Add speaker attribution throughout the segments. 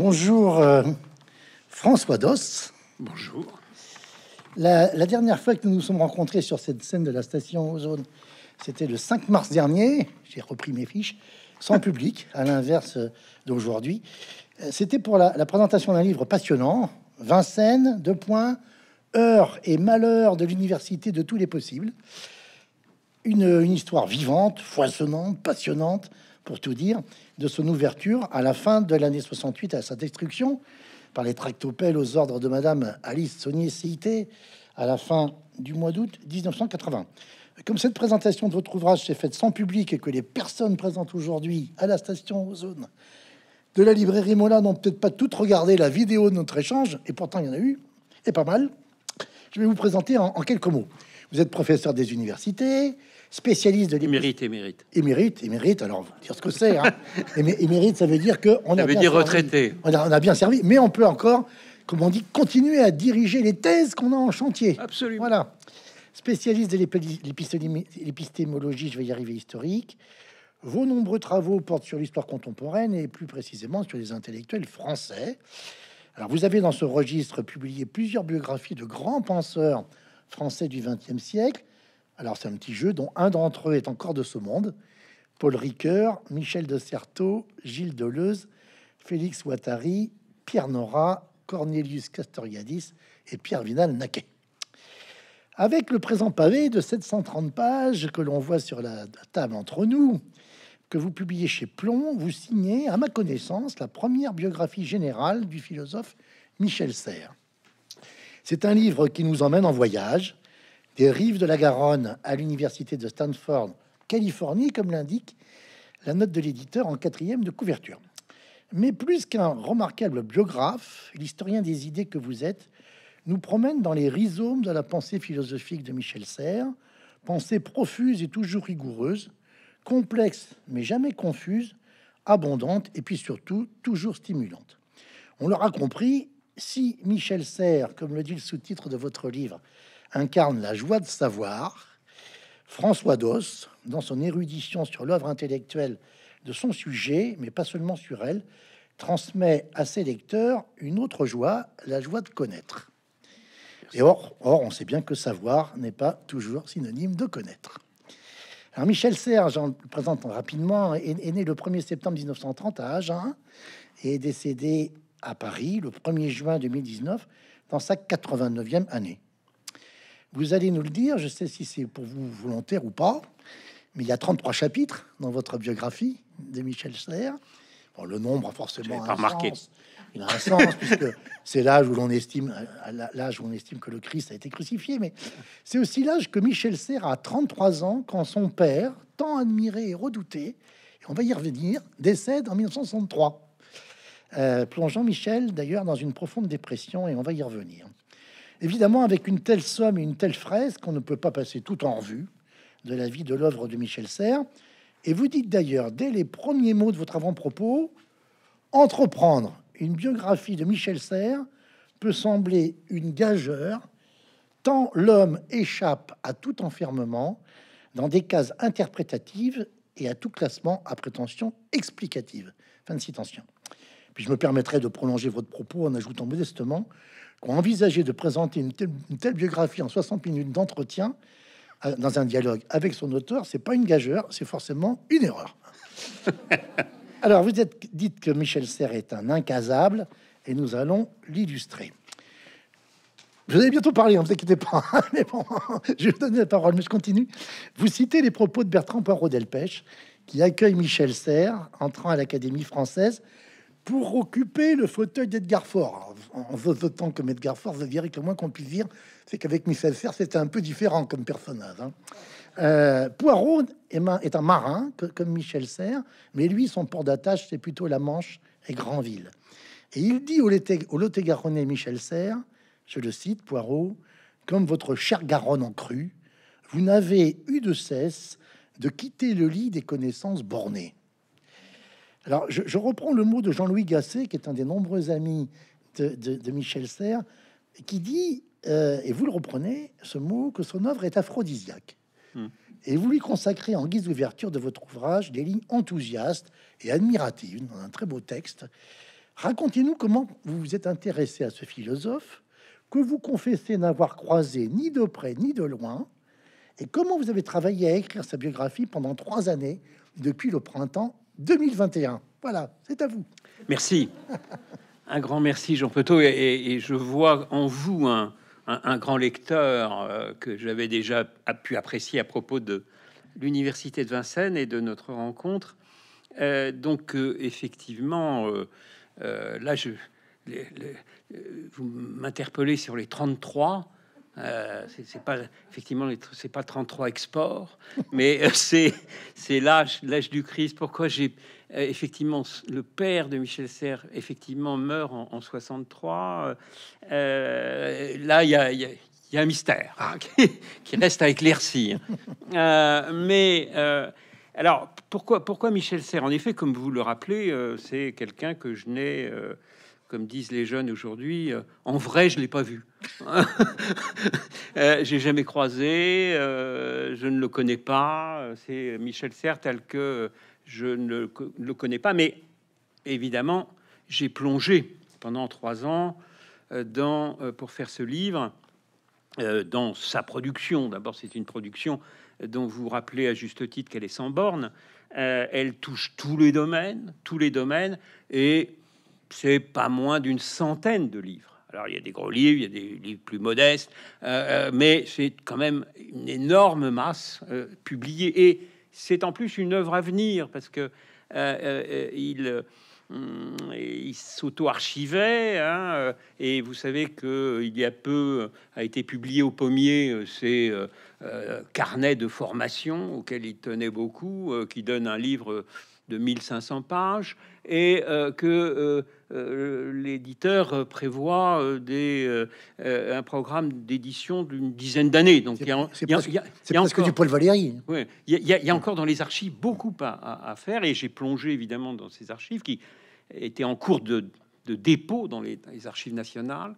Speaker 1: Bonjour euh, François Dos. Bonjour. La, dernière fois que nous nous sommes rencontrés sur cette scène de la station Ozone, c'était le 5 mars dernier. J'ai repris mes fiches sans public, à l'inverse d'aujourd'hui. Euh, c'était pour la, présentation d'un livre passionnant, Vincennes, deux points, heures et malheur de l'université de tous les possibles. Une, une histoire vivante, foisonnante, passionnante, pour tout dire, de son ouverture à la fin de l'année 68 à sa destruction par les tractopelles aux ordres de Madame Alice Saunier-Cité à la fin du mois d'août 1980. Comme cette présentation de votre ouvrage s'est faite sans public et que les personnes présentes aujourd'hui à la station Ozone de la librairie Mola n'ont peut-être pas toutes regardé la vidéo de notre échange, et pourtant il y en a eu, et pas mal, je vais vous présenter en quelques mots. Vous êtes professeur des universités, spécialiste de
Speaker 2: l'émérite. Émérite,
Speaker 1: émérite. alors dire ce que c'est. Hein. émérite, ça veut dire que on ça a veut dire retraité. On a, a, bien servi, mais on peut encore, comme on dit, continuer à diriger les thèses qu'on a en chantier. Absolument. Voilà. Spécialiste de l'épistémologie, je vais y arriver, historique. Vos nombreux travaux portent sur l'histoire contemporaine et plus précisément sur les intellectuels français. Alors vous avez dans ce registre publié plusieurs biographies de grands penseurs français du XXe siècle, alors c'est un petit jeu dont un d'entre eux est encore de ce monde. Paul Ricoeur, Michel de Certeau, Gilles Deleuze, Félix Ouattari, Pierre Nora, Cornelius Castoriadis et Pierre Vinal Naquet. Avec le présent pavé de 730 pages que l'on voit sur la table entre nous, que vous publiez chez Plomb, vous signez, à ma connaissance, la première biographie générale du philosophe Michel Serres. C'est un livre qui nous emmène en voyage, des rives de la Garonne à l'université de Stanford, Californie, comme l'indique la note de l'éditeur en quatrième de couverture. Mais plus qu'un remarquable biographe, l'historien des idées que vous êtes nous promène dans les rhizomes de la pensée philosophique de Michel Serres, pensée profuse et toujours rigoureuse, complexe mais jamais confuse, abondante et puis surtout toujours stimulante. On l'aura compris, si Michel Serres, comme le dit le sous-titre de votre livre, incarne la joie de savoir, François dos dans son érudition sur l'œuvre intellectuelle de son sujet, mais pas seulement sur elle, transmet à ses lecteurs une autre joie, la joie de connaître. Et or, or on sait bien que savoir n'est pas toujours synonyme de connaître. Alors Michel serge en présente rapidement, est, est, né le 1er septembre 1930 à Agen et est décédé à Paris le 1er juin 2019 dans sa 89e année. Vous allez nous le dire, je sais si c'est pour vous volontaire ou pas, mais il y a 33 chapitres dans votre biographie de Michel Serres. Bon, le nombre a forcément pas remarqué. a un sens puisque c'est l'âge où l'on estime l'âge où on estime que le Christ a été crucifié, mais c'est aussi l'âge que Michel Serre a 33 ans quand son père, tant admiré et redouté, et on va y revenir, décède en 1963. Euh, plongeant Michel d'ailleurs dans une profonde dépression et on va y revenir. Évidemment, avec une telle somme et une telle fraise qu'on ne peut pas passer tout en revue de la vie de l'œuvre de Michel Serres. Et vous dites d'ailleurs, dès les premiers mots de votre avant-propos, entreprendre une biographie de Michel Serres peut sembler une gageure, tant l'homme échappe à tout enfermement dans des cases interprétatives et à tout classement à prétention explicative. Fin de citation. Puis je me permettrai de prolonger votre propos en ajoutant modestement envisager de présenter une telle, biographie en 60 minutes d'entretien euh, dans un dialogue avec son auteur, c'est pas une gageure, c'est forcément une erreur. Alors, vous êtes, dites que Michel serre est un incasable et nous allons l'illustrer. Vous allez bientôt parler, ne hein, vous inquiétez pas. mais bon, je vais donner la parole, mais je continue. Vous citez les propos de Bertrand Poirot-Delpech, qui accueille Michel serre entrant à l'Académie française pour occuper le fauteuil d'Edgar Ford. En autant comme Edgar Ford, je dirais que le qu'on puisse dire, c'est qu'avec Michel Serres, c'était un peu différent comme personnage. Hein. Euh, Poirot est un marin, comme Michel Serres, mais lui, son port d'attache, c'est plutôt la Manche et Granville. Et il dit au, loté lot et Michel Serres, je le cite, Poirot, comme votre cher Garonne en crue, vous n'avez eu de cesse de quitter le lit des connaissances bornées je, reprends le mot de Jean-Louis Gasset, qui est un des nombreux amis de, Michel Serres, qui dit, euh, et vous le reprenez, ce mot, que son œuvre est aphrodisiaque. Hmm. Et vous lui consacrez en guise d'ouverture de votre ouvrage des lignes enthousiastes et admiratives dans un très beau texte. Racontez-nous comment vous vous êtes intéressé à ce philosophe, que vous confessez n'avoir croisé ni de près ni de loin, et comment vous avez travaillé à écrire sa biographie pendant trois années, depuis le printemps 2021. Voilà, c'est à vous.
Speaker 2: Merci. un grand merci, Jean Petot. Et, je vois en vous un, grand lecteur euh, que j'avais déjà pu apprécier à propos de l'Université de Vincennes et de notre rencontre. Euh, donc, euh, effectivement, là, je, vous m'interpellez sur les 33. Euh, c'est pas effectivement, c'est pas 33 exports, mais euh, c'est c'est l'âge l'âge du Christ. Pourquoi j'ai euh, effectivement le père de Michel Serres effectivement meurt en, 63. là, il y a, un mystère hein, qui, reste à éclaircir. mais alors pourquoi pourquoi Michel Serres En effet, comme vous le rappelez, c'est quelqu'un que je n'ai comme disent les jeunes aujourd'hui, euh, en vrai, je l'ai pas vu. euh, J'ai jamais croisé, euh, je ne le connais pas. Euh, c'est Michel Serres tel que je ne le connais pas. Mais évidemment, j'ai plongé pendant trois ans dans, pour faire ce livre dans sa production. D'abord, c'est une production dont vous rappelez à juste titre qu'elle est sans borne. elle touche tous les domaines, tous les domaines, et c'est pas moins d'une centaine de livres. Alors il y a des gros livres, il y a des livres plus modestes, euh, euh, mais c'est quand même une énorme masse euh, publiée. Et c'est en plus une œuvre à venir parce que hum, il, s'auto-archivait. Hein, et vous savez que y a peu a été publié au pommier ces carnets de formation auxquels il tenait beaucoup, qui donne un livre de 1500 pages et que euh, l'éditeur euh, prévoit euh, des, un programme d'édition d'une dizaine d'années. Donc c'est y
Speaker 1: que presque, du Paul Valéry.
Speaker 2: Il y, a encore dans les archives beaucoup à, faire et j'ai plongé évidemment dans ces archives qui étaient en cours de, dépôt dans les, dans les archives nationales.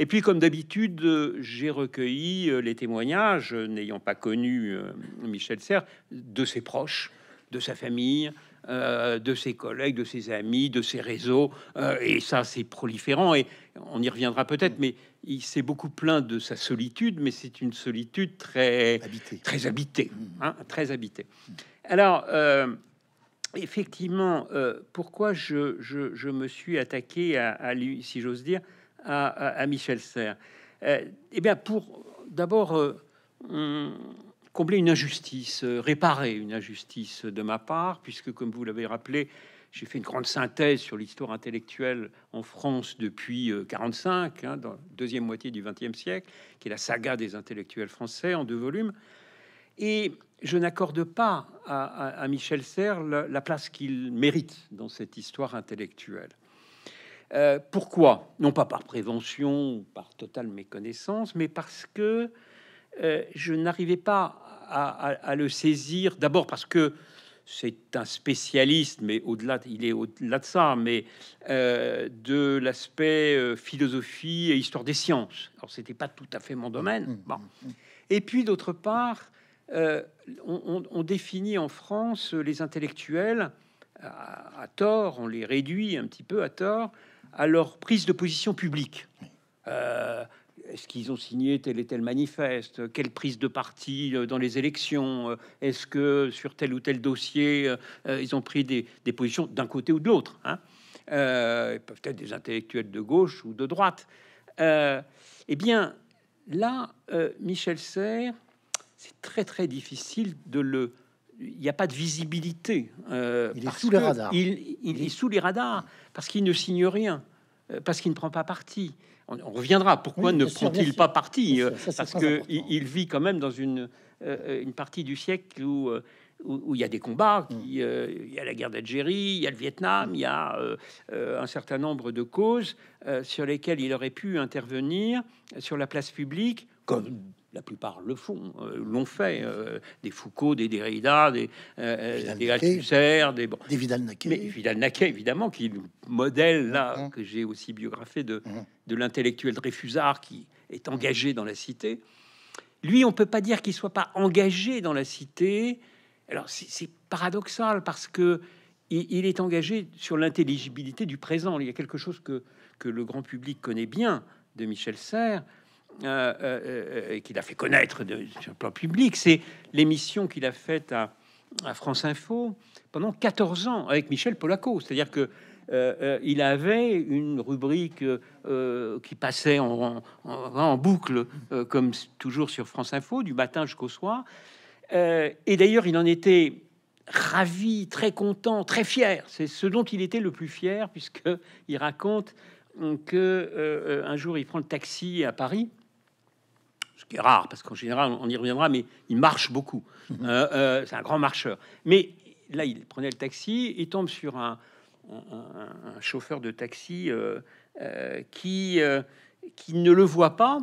Speaker 2: Et puis, comme d'habitude, j'ai recueilli les témoignages, n'ayant pas connu Michel Serres, de ses proches, de sa famille, euh, de ses collègues, de ses amis, de ses réseaux. Euh, et ça, c'est proliférant. Et on y reviendra peut-être, mais il s'est beaucoup plaint de sa solitude, mais c'est une solitude très habitée, très habitée, mmh. hein, très habitée. Alors, euh, effectivement, pourquoi je, me suis attaqué à, lui, si j'ose dire, à, Michel Serres Eh bien, pour d'abord, combler une injustice, euh, réparer une injustice de ma part, puisque, comme vous l'avez rappelé, j'ai fait une grande synthèse sur l'histoire intellectuelle en France depuis 45, euh, hein, dans la deuxième moitié du XXe siècle, qui est la saga des intellectuels français en deux volumes. Et je n'accorde pas à, Michel Serre la, place qu'il mérite dans cette histoire intellectuelle. Euh, pourquoi Non pas par prévention, ou par totale méconnaissance, mais parce que je n'arrivais pas à, le saisir. D'abord parce que c'est un spécialiste, mais au-delà, il est au-delà de ça, mais euh, de l'aspect euh, philosophie et histoire des sciences. Alors, c'était pas tout à fait mon domaine. Mmh, bon. Mmh, mmh. Et puis, d'autre part, euh, on, définit en France les intellectuels à, à, tort, on les réduit un petit peu à tort à leur prise de position publique est-ce qu'ils ont signé tel et tel manifeste Quelle prise de parti euh, dans les élections euh, Est-ce que sur tel ou tel dossier, euh, ils ont pris des, positions d'un côté ou de l'autre hein Peuvent être des intellectuels de gauche ou de droite. eh bien, là, Michel Serre, c'est très très difficile de le. Il n'y a pas de visibilité. il est sous les radars. il est sous les radars parce qu'il ne signe rien, parce qu'il ne prend pas parti on, reviendra. Pourquoi ne prend-il pas parti euh, Parce qu'il vit quand même dans une, euh, partie du siècle euh, où il y a des combats, mm. il y a la guerre d'Algérie, il y a le Vietnam, il y a un certain nombre de causes sur lesquelles il aurait pu intervenir sur la place publique comme la plupart le font, euh, l'ont fait, euh, des Foucault, des Derrida, des, euh, des Althusser, des, Vidal-Naquet. Vidal-Naquet, évidemment, qui est le modèle, là, mm-hmm. que j'ai aussi biographé de, mm-hmm. de l'intellectuel Dreyfusard, qui est engagé dans la cité. Lui, on peut pas dire qu'il soit pas engagé dans la cité. Alors, c'est paradoxal, parce que il, est engagé sur l'intelligibilité du présent. Il y a quelque chose que, que le grand public connaît bien de Michel Serres, et euh, euh, euh, qu'il a fait connaître de, sur le plan public, c'est l'émission qu'il a faite à, France Info pendant 14 ans avec Michel Polaco. C'est-à-dire que il avait une rubrique qui passait en, en, boucle, comme toujours sur France Info, du matin jusqu'au soir. et d'ailleurs, il en était ravi, très content, très fier. C'est ce dont il était le plus fier, puisque il raconte qu'un jour il prend le taxi à Paris ce qui est rare, parce qu'en général, on y reviendra, mais il marche beaucoup. Mhm. Euh, euh, c'est un grand marcheur. Mais là, il prenait le taxi il tombe sur un, chauffeur de taxi euh, qui, qui ne le voit pas,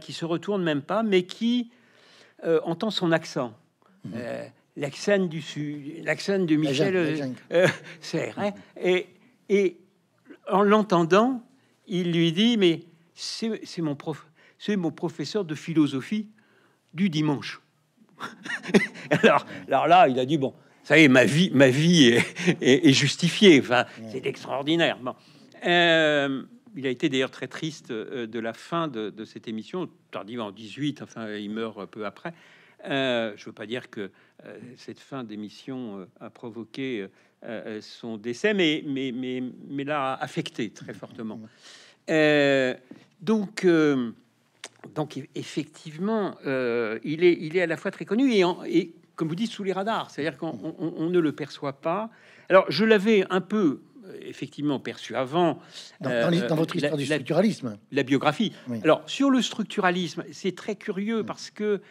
Speaker 2: qui se retourne même pas, mais qui entend son accent. Mhm. l'accent du sud, l'accent de Michel c'est mhm. et, et en l'entendant, il lui dit, mais c'est mon prof, c'est mon professeur de philosophie du dimanche. alors, alors là, il a dit bon, ça y est, ma vie, ma vie est, justifiée. Enfin, c'est extraordinaire. Euh, il a été d'ailleurs très triste euh, de la fin de, cette émission, tardive en 18, enfin, il meurt peu après. Euh, je veux pas dire que euh, cette fin d'émission a provoqué son décès, mais, mais, mais, mais l'a affecté très fortement. donc, donc effectivement, euh, il, est, il est à la fois très connu et, et comme vous dites, sous les radars, c'est-à-dire qu'on ne le perçoit pas. Alors, je l'avais un peu euh, effectivement perçu avant dans, euh, votre histoire du structuralisme, la, biographie. Alors, sur le structuralisme, c'est très curieux parce que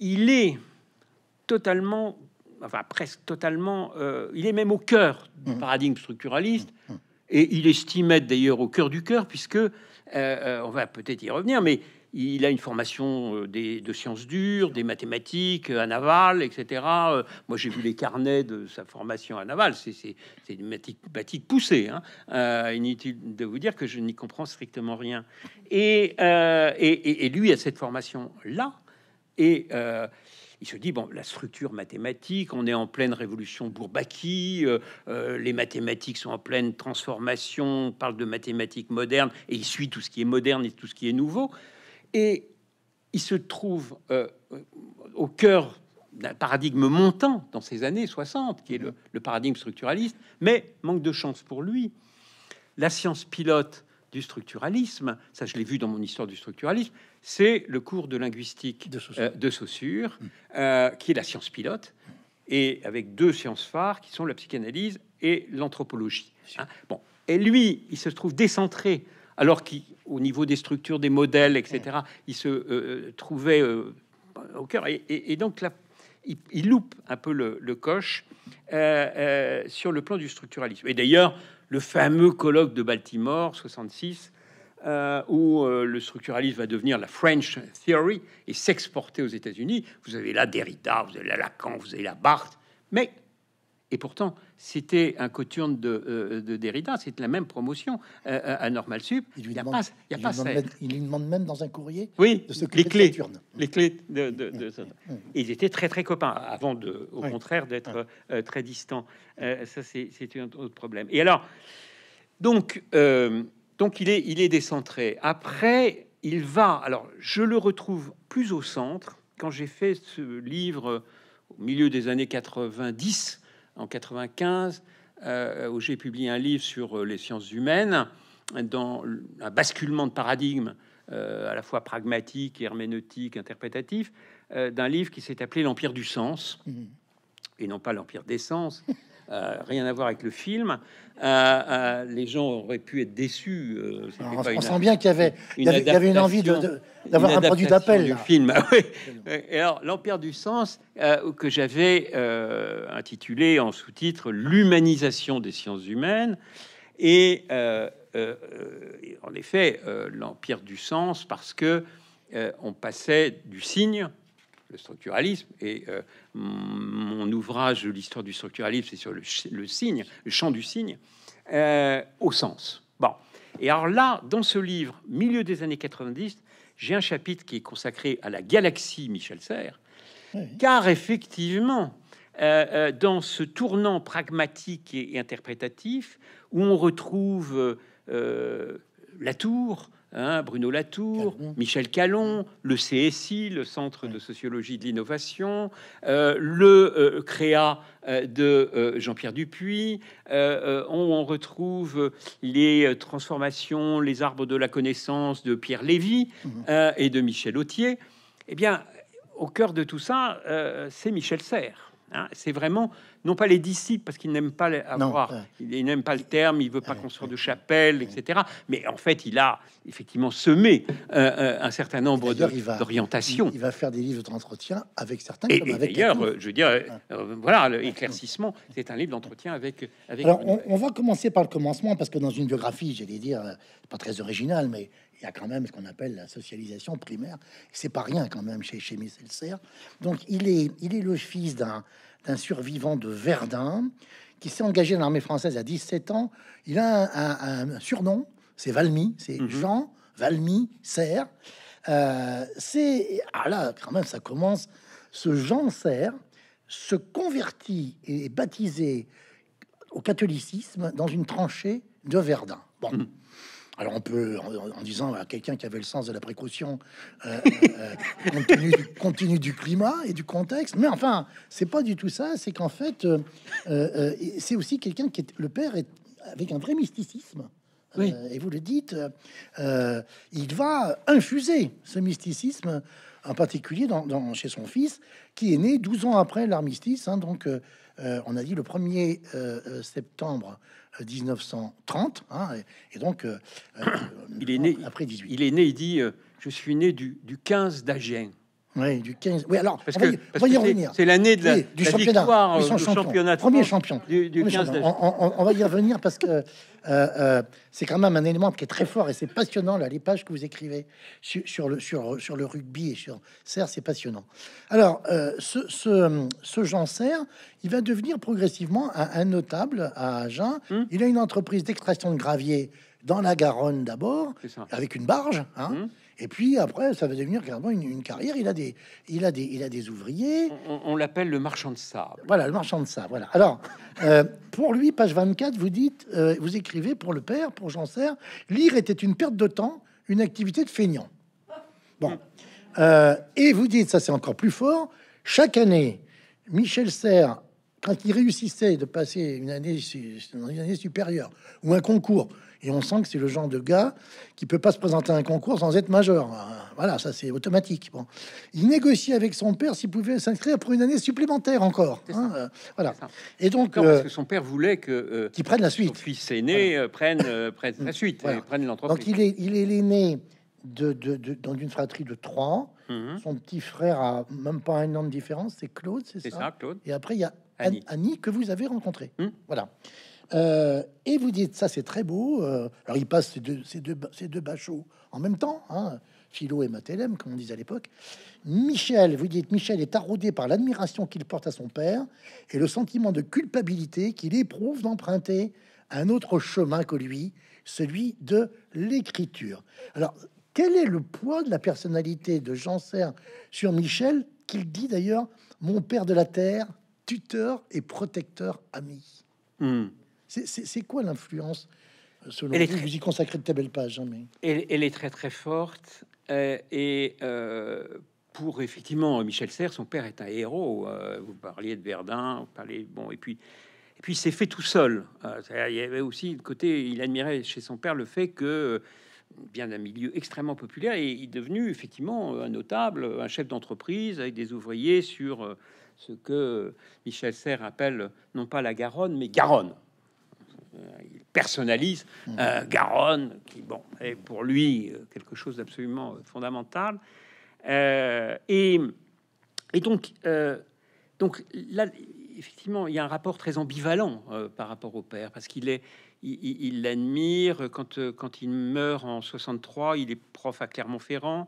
Speaker 2: il est totalement, enfin presque totalement, il est même au cœur du mmh. paradigme structuraliste. Mmh. Mmh. Et il estimait d'ailleurs au cœur du cœur, puisque on va peut-être y revenir, mais il a une formation euh, de sciences dures, des mathématiques, euh, à Naval, etc. Euh, moi, j'ai vu les carnets de sa formation à Naval. C'est une mathématique poussée. Hein. inutile de vous dire que je n'y comprends strictement rien. Et, lui a cette formation-là. Et il se dit bon, la structure mathématique, on est en pleine révolution Bourbaki, les mathématiques sont en pleine transformation, on parle de mathématiques modernes et il suit tout ce qui est moderne et tout ce qui est nouveau. Et il se trouve euh, au cœur d'un paradigme montant dans ces années 60, qui est mm. le, paradigme structuraliste, mais manque de chance pour lui. La science pilote du structuralisme, ça je l'ai vu dans mon histoire du structuralisme, c'est le cours de linguistique de Saussure, euh, mm. euh, qui est la science pilote, et avec deux sciences phares qui sont la psychanalyse et l'anthropologie. Hein. Bon, et lui, il se trouve décentré alors qu'au niveau des structures, des modèles, etc., il se euh, euh, trouvait euh, au cœur. Et, donc là, il, loupe un peu le, coche sur le plan du structuralisme. Et d'ailleurs, le fameux colloque de Baltimore 66, où le structuralisme va devenir la French Theory et s'exporter aux États-Unis. Vous avez là Derrida, vous avez là Lacan, vous avez la Barthes, mais et pourtant, c'était un coturne euh, de, Derrida, c'était la même promotion euh, euh, à Normal Sup. Il lui, demande,
Speaker 1: même, dans un courrier oui, de les clés, de
Speaker 2: les clés de, de, ils étaient très très copains avant de, au contraire, d'être très distants. ça, c'est un autre problème. Et alors, donc, donc il est, il est décentré. Après, il va. Alors, je le retrouve plus au centre quand j'ai fait ce livre au milieu des années 90 en 95 euh, où j'ai publié un livre sur euh, les sciences humaines dans un basculement de paradigme euh, à la fois pragmatique, herméneutique, interprétatif, d'un livre qui s'est appelé L'Empire du sens, mmh. et non pas l'Empire des sens, euh, rien à voir avec le film. Euh, euh, les gens auraient pu être déçus. on, sent bien qu'il y avait
Speaker 1: une, avait, une envie d'avoir un produit d'appel. Du film.
Speaker 2: Ah alors, l'Empire du sens que j'avais intitulé en sous-titre L'humanisation des sciences humaines. Et en effet, l'Empire du sens parce que on passait du signe le structuralisme. Et euh, mon ouvrage, l'histoire du structuralisme, c'est sur le, signe, le champ du signe, euh, au sens. Bon. Et alors là, dans ce livre, milieu des années 90, j'ai un chapitre qui est consacré à la galaxie Michel Serres, car effectivement, euh, dans ce tournant pragmatique et, interprétatif, où on retrouve la tour, Hein, Bruno Latour, Michel Calon, le CSI, le Centre de sociologie de l'innovation, euh, le euh, CREA euh, de Jean-Pierre Dupuis, où on retrouve les transformations, les arbres de la connaissance de Pierre Lévy mhm. et de Michel Autier. Eh bien, au cœur de tout ça, c'est Michel Serres. Hein, c'est vraiment non pas les disciples parce qu'ils n'aiment pas avoir, il, n'aime pas le terme, il veut pas construire de chapelle, etc. Mais en fait, il a effectivement semé euh, euh, un certain nombre d'orientations.
Speaker 1: Il, va faire des livres d'entretien avec certains. Et, d'ailleurs, euh,
Speaker 2: je veux dire, voilà, l'éclaircissement, c'est un livre d'entretien avec. Alors, on,
Speaker 1: on, va commencer par le commencement parce que dans une biographie, j'allais dire, pas très original, mais il y a quand même ce qu'on appelle la socialisation primaire. C'est pas rien quand même chez, chez Serres. Donc il est, il est le fils d'un survivant de Verdun qui s'est engagé dans l'armée française à 17 ans. Il a un, surnom, c'est Valmy, c'est mhm. Jean Valmy Serre. Euh, c'est ah là quand même ça commence. Ce Jean Serre se convertit et est baptisé au catholicisme dans une tranchée de Verdun. Bon, mhm. Alors on peut, en, disant à quelqu'un qui avait le sens de la précaution, euh, euh compte, tenu du, climat et du contexte, mais enfin, c'est pas du tout ça, c'est qu'en fait, euh, euh, c'est aussi quelqu'un qui est, le père est avec un vrai mysticisme. et vous le dites, il va infuser ce mysticisme, en particulier dans, chez son fils, qui est né 12 ans après l'armistice, hein, donc euh, on a dit le 1er euh, euh, septembre 1930, hein, et, donc
Speaker 2: il est né après 18. Il est né, il dit Je suis né du, du 15 d'Agen.
Speaker 1: Oui, du 15. Oui, alors, on va y, revenir. C'est l'année de la, du championnat, victoire, euh, du championnat premier champion. Du, 15 on, on, va y revenir parce que euh, euh, c'est quand même un élément qui est très fort et c'est passionnant là, les pages que vous écrivez sur, le sur, sur le rugby et sur Serre, c'est passionnant. Alors, ce, ce, Jean Serre, il va devenir progressivement un, notable à Agen. Hmm. Il a une entreprise d'extraction de gravier dans la Garonne d'abord, avec une barge. Hein. Hmm. Et puis après, ça va devenir clairement une, carrière. Il a des, il a des, il a des ouvriers.
Speaker 2: On, l'appelle le marchand de sable.
Speaker 1: Voilà, le marchand de sable. Voilà. Alors, euh, pour lui, page 24, vous dites, euh, vous écrivez pour le père, pour Jean serre lire était une perte de temps, une activité de feignant. Bon. Euh, et vous dites, ça c'est encore plus fort, chaque année, Michel Serre, quand il réussissait de passer une année, une année supérieure ou un concours, et on sent que c'est le genre de gars qui peut pas se présenter à un concours sans être majeur. Euh, voilà, ça c'est automatique. Bon. Il négocie avec son père s'il pouvait s'inscrire pour une année supplémentaire encore. Hein, euh, voilà. Et donc, parce euh, que son
Speaker 2: père voulait que euh, qu'il prenne la suite. Son fils aîné prenne, prenne mm. la suite, prenne l'entreprise. Donc il est
Speaker 1: il est l'aîné de, de, dans une fratrie de trois. Mm-hmm. Son petit frère a même pas un an de différence, c'est Claude, c'est ça, Claude. Et après, il y a Annie. que vous avez rencontrée. Mm. Voilà. Euh, et vous dites, ça c'est très beau. Euh, alors il passe ces deux, ces deux, bachots en même temps, hein, Philo et Mathém comme on disait à l'époque. Michel, vous dites, Michel est taraudé par l'admiration qu'il porte à son père et le sentiment de culpabilité qu'il éprouve d'emprunter un autre chemin que lui, celui de l'écriture. Alors, quel est le poids de la personnalité de serre sur Michel, qu'il dit d'ailleurs, mon père de la terre, tuteur et protecteur ami hmm. C'est quoi l'influence euh, selon elle vous, y consacrez de très belles pages. Hein,
Speaker 2: elle, est très très forte. Euh, et euh, pour effectivement Michel Serres, son père est un héros. vous parliez de Verdun, vous parliez bon, et puis et puis c'est fait tout seul. il y avait aussi le côté, il admirait chez son père le fait que bien d'un milieu extrêmement populaire et il est devenu effectivement un notable, un chef d'entreprise avec des ouvriers sur ce que Michel Serres appelle non pas la Garonne mais Garonne. Euh, il personnalise mmh. euh, Garonne, qui bon, est pour lui euh, quelque chose d'absolument fondamental. et, et, donc, donc là, effectivement, il y a un rapport très ambivalent par rapport au père, parce qu'il est, il l'admire. Quand, quand il meurt en 63, il est prof à Clermont-Ferrand.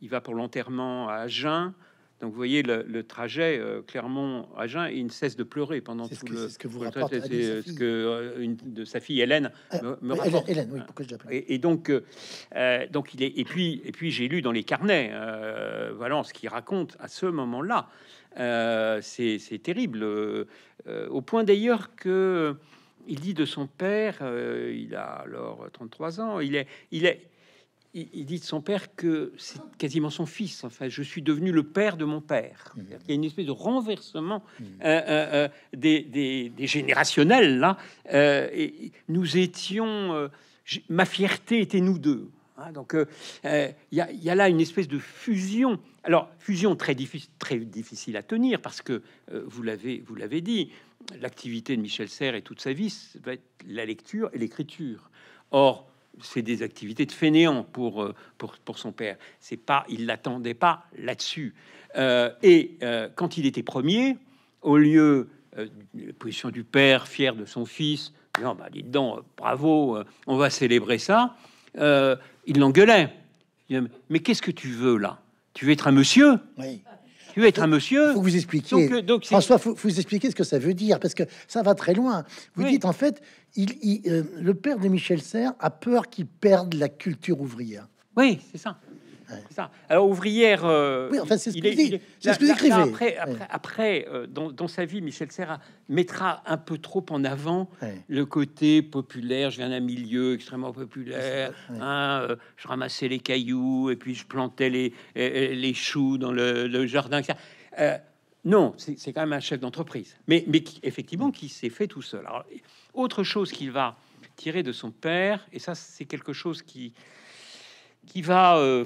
Speaker 2: Il va pour l'enterrement à Agen. Donc vous voyez le, trajet euh, Clermont-Agen, il ne cesse de pleurer pendant tout ce que, Ce vous ce que euh, une, de sa fille Hélène me, oui, et, donc, euh, donc il est. Et puis, et puis j'ai lu dans les carnets Valence qu'il raconte à ce moment-là. C'est terrible, au point d'ailleurs que il dit de son père, il a alors 33 ans, il est, il est, il, dit de son père que c'est quasiment son fils. Enfin, je suis devenu le père de mon père. Mmh. Il y a une espèce de renversement mmh. euh, euh, euh, des, générationnels là. et nous étions, ma fierté était nous deux. Hein, donc il y, a là une espèce de fusion. Alors fusion très difficile, très difficile à tenir parce que vous l'avez, vous l'avez dit, l'activité de Michel Serres et toute sa vie, ça va être la lecture et l'écriture. Or c'est des activités de fainéant euh, pour, pour, son père. C'est pas, il l'attendait pas là-dessus. Euh, et euh, quand il était premier, au lieu de la position du père, fier de son fils, non, bah, dites donc, bravo, on va célébrer ça. il l'engueulait. Mais qu'est-ce que tu veux là Tu veux être un monsieur oui. Tu être un monsieur. Faut vous expliquiez.
Speaker 1: Donc, euh, François, faut, vous expliquer ce que ça veut dire parce que ça va très loin. Vous dites en fait, il, euh, le père de Michel Serres a peur qu'il perde la culture ouvrière. Oui, c'est ça. Ça.
Speaker 2: Alors, ouvrière. Euh, oui, enfin, c'est ce qu'il que, dit. ce après, après, euh, après dans, sa vie, Michel Serra mettra un peu trop en avant le côté populaire. Je viens d'un milieu extrêmement populaire. Hein, euh, je ramassais les cailloux et puis je plantais les, les choux dans le, jardin. non, c'est, quand même un chef d'entreprise, mais, mais effectivement qui s'est fait tout seul. autre chose qu'il va tirer de son père, et ça, c'est quelque chose qui qui va, euh,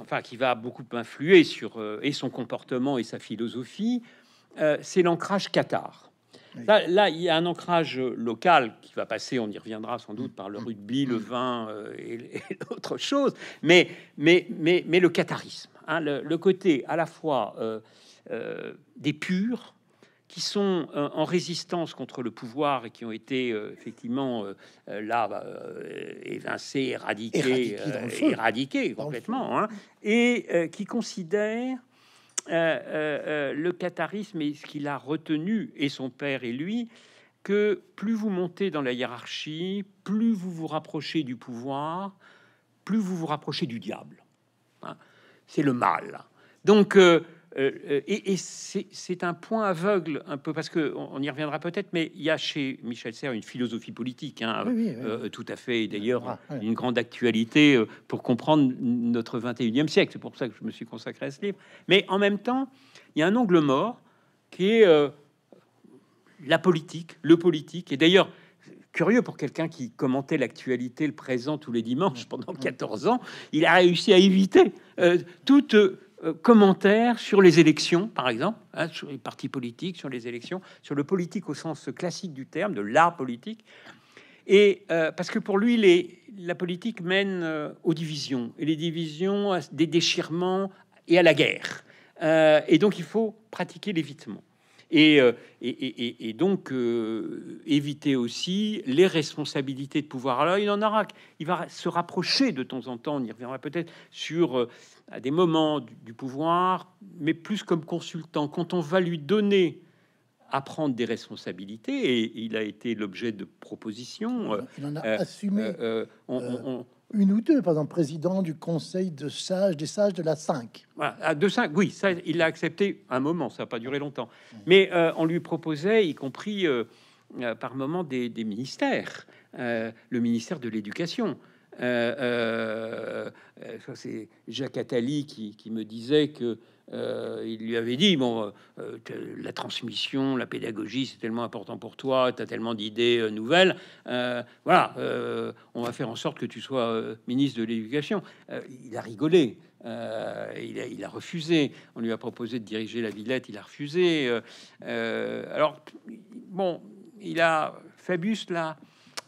Speaker 2: enfin, qui va beaucoup influer sur euh, et son comportement et sa philosophie, euh, c'est l'ancrage Qatar. Là, il y a un ancrage local qui va passer, on y reviendra sans doute par le mm. rugby, le mm. vin et, et autre chose, mais, mais, le qatarisme, hein. le, côté à la fois des purs, qui sont euh, en résistance contre le pouvoir et qui ont été euh, effectivement euh, là bah, évincés, éradiqués, éradiqués, complètement, hein, et qui considèrent le catharisme et ce qu'il a retenu et son père et lui que plus vous montez dans la hiérarchie, plus vous vous rapprochez du pouvoir, plus vous vous rapprochez du diable. Hein. C'est le mal. Donc euh, euh, et, c'est un point aveugle un peu parce que on, y reviendra peut-être, mais il y a chez Michel Serres une philosophie politique, hein, euh, tout à fait, d'ailleurs ah, une grande actualité pour comprendre notre 21e siècle. C'est pour ça que je me suis consacré à ce livre. Mais en même temps, il y a un angle mort qui est la politique, le politique, et d'ailleurs curieux pour quelqu'un qui commentait l'actualité, le présent tous les dimanches mmh. pendant 14 mmh. ans, il a réussi à éviter toute euh, commentaires sur les élections, par exemple, hein, sur les partis politiques, sur les élections, sur le politique au sens classique du terme, de l'art politique. Et euh, parce que pour lui, la politique mène euh, aux divisions, et les divisions à des déchirements et à la guerre. et donc il faut pratiquer l'évitement. Euh, et, donc, euh, éviter aussi les responsabilités de pouvoir. Alors, il en aura, il va se rapprocher de temps en temps, on y reviendra peut-être, sur euh, à des moments du, pouvoir, mais plus comme consultant. Quand on va lui donner à prendre des responsabilités, et il a été l'objet de propositions. Il en a assumé
Speaker 1: une ou deux, par exemple, président du conseil de sages, des sages de la 5.
Speaker 2: Ah, de 5, oui, ça, il l'a accepté un moment, ça n'a pas duré longtemps. Mais euh, on lui proposait, y compris euh, euh, par moment, des, ministères. le ministère de l'Éducation. c'est Jacques Attali qui, me disait que euh, il lui avait dit bon, euh, euh, la transmission, la pédagogie, c'est tellement important pour toi, tu as tellement d'idées nouvelles. voilà, on va faire en sorte que tu sois ministre de l'Éducation. il a rigolé. Il a, il, a, refusé. On lui a proposé de diriger la Villette, il a refusé. alors, bon, il a Fabius là,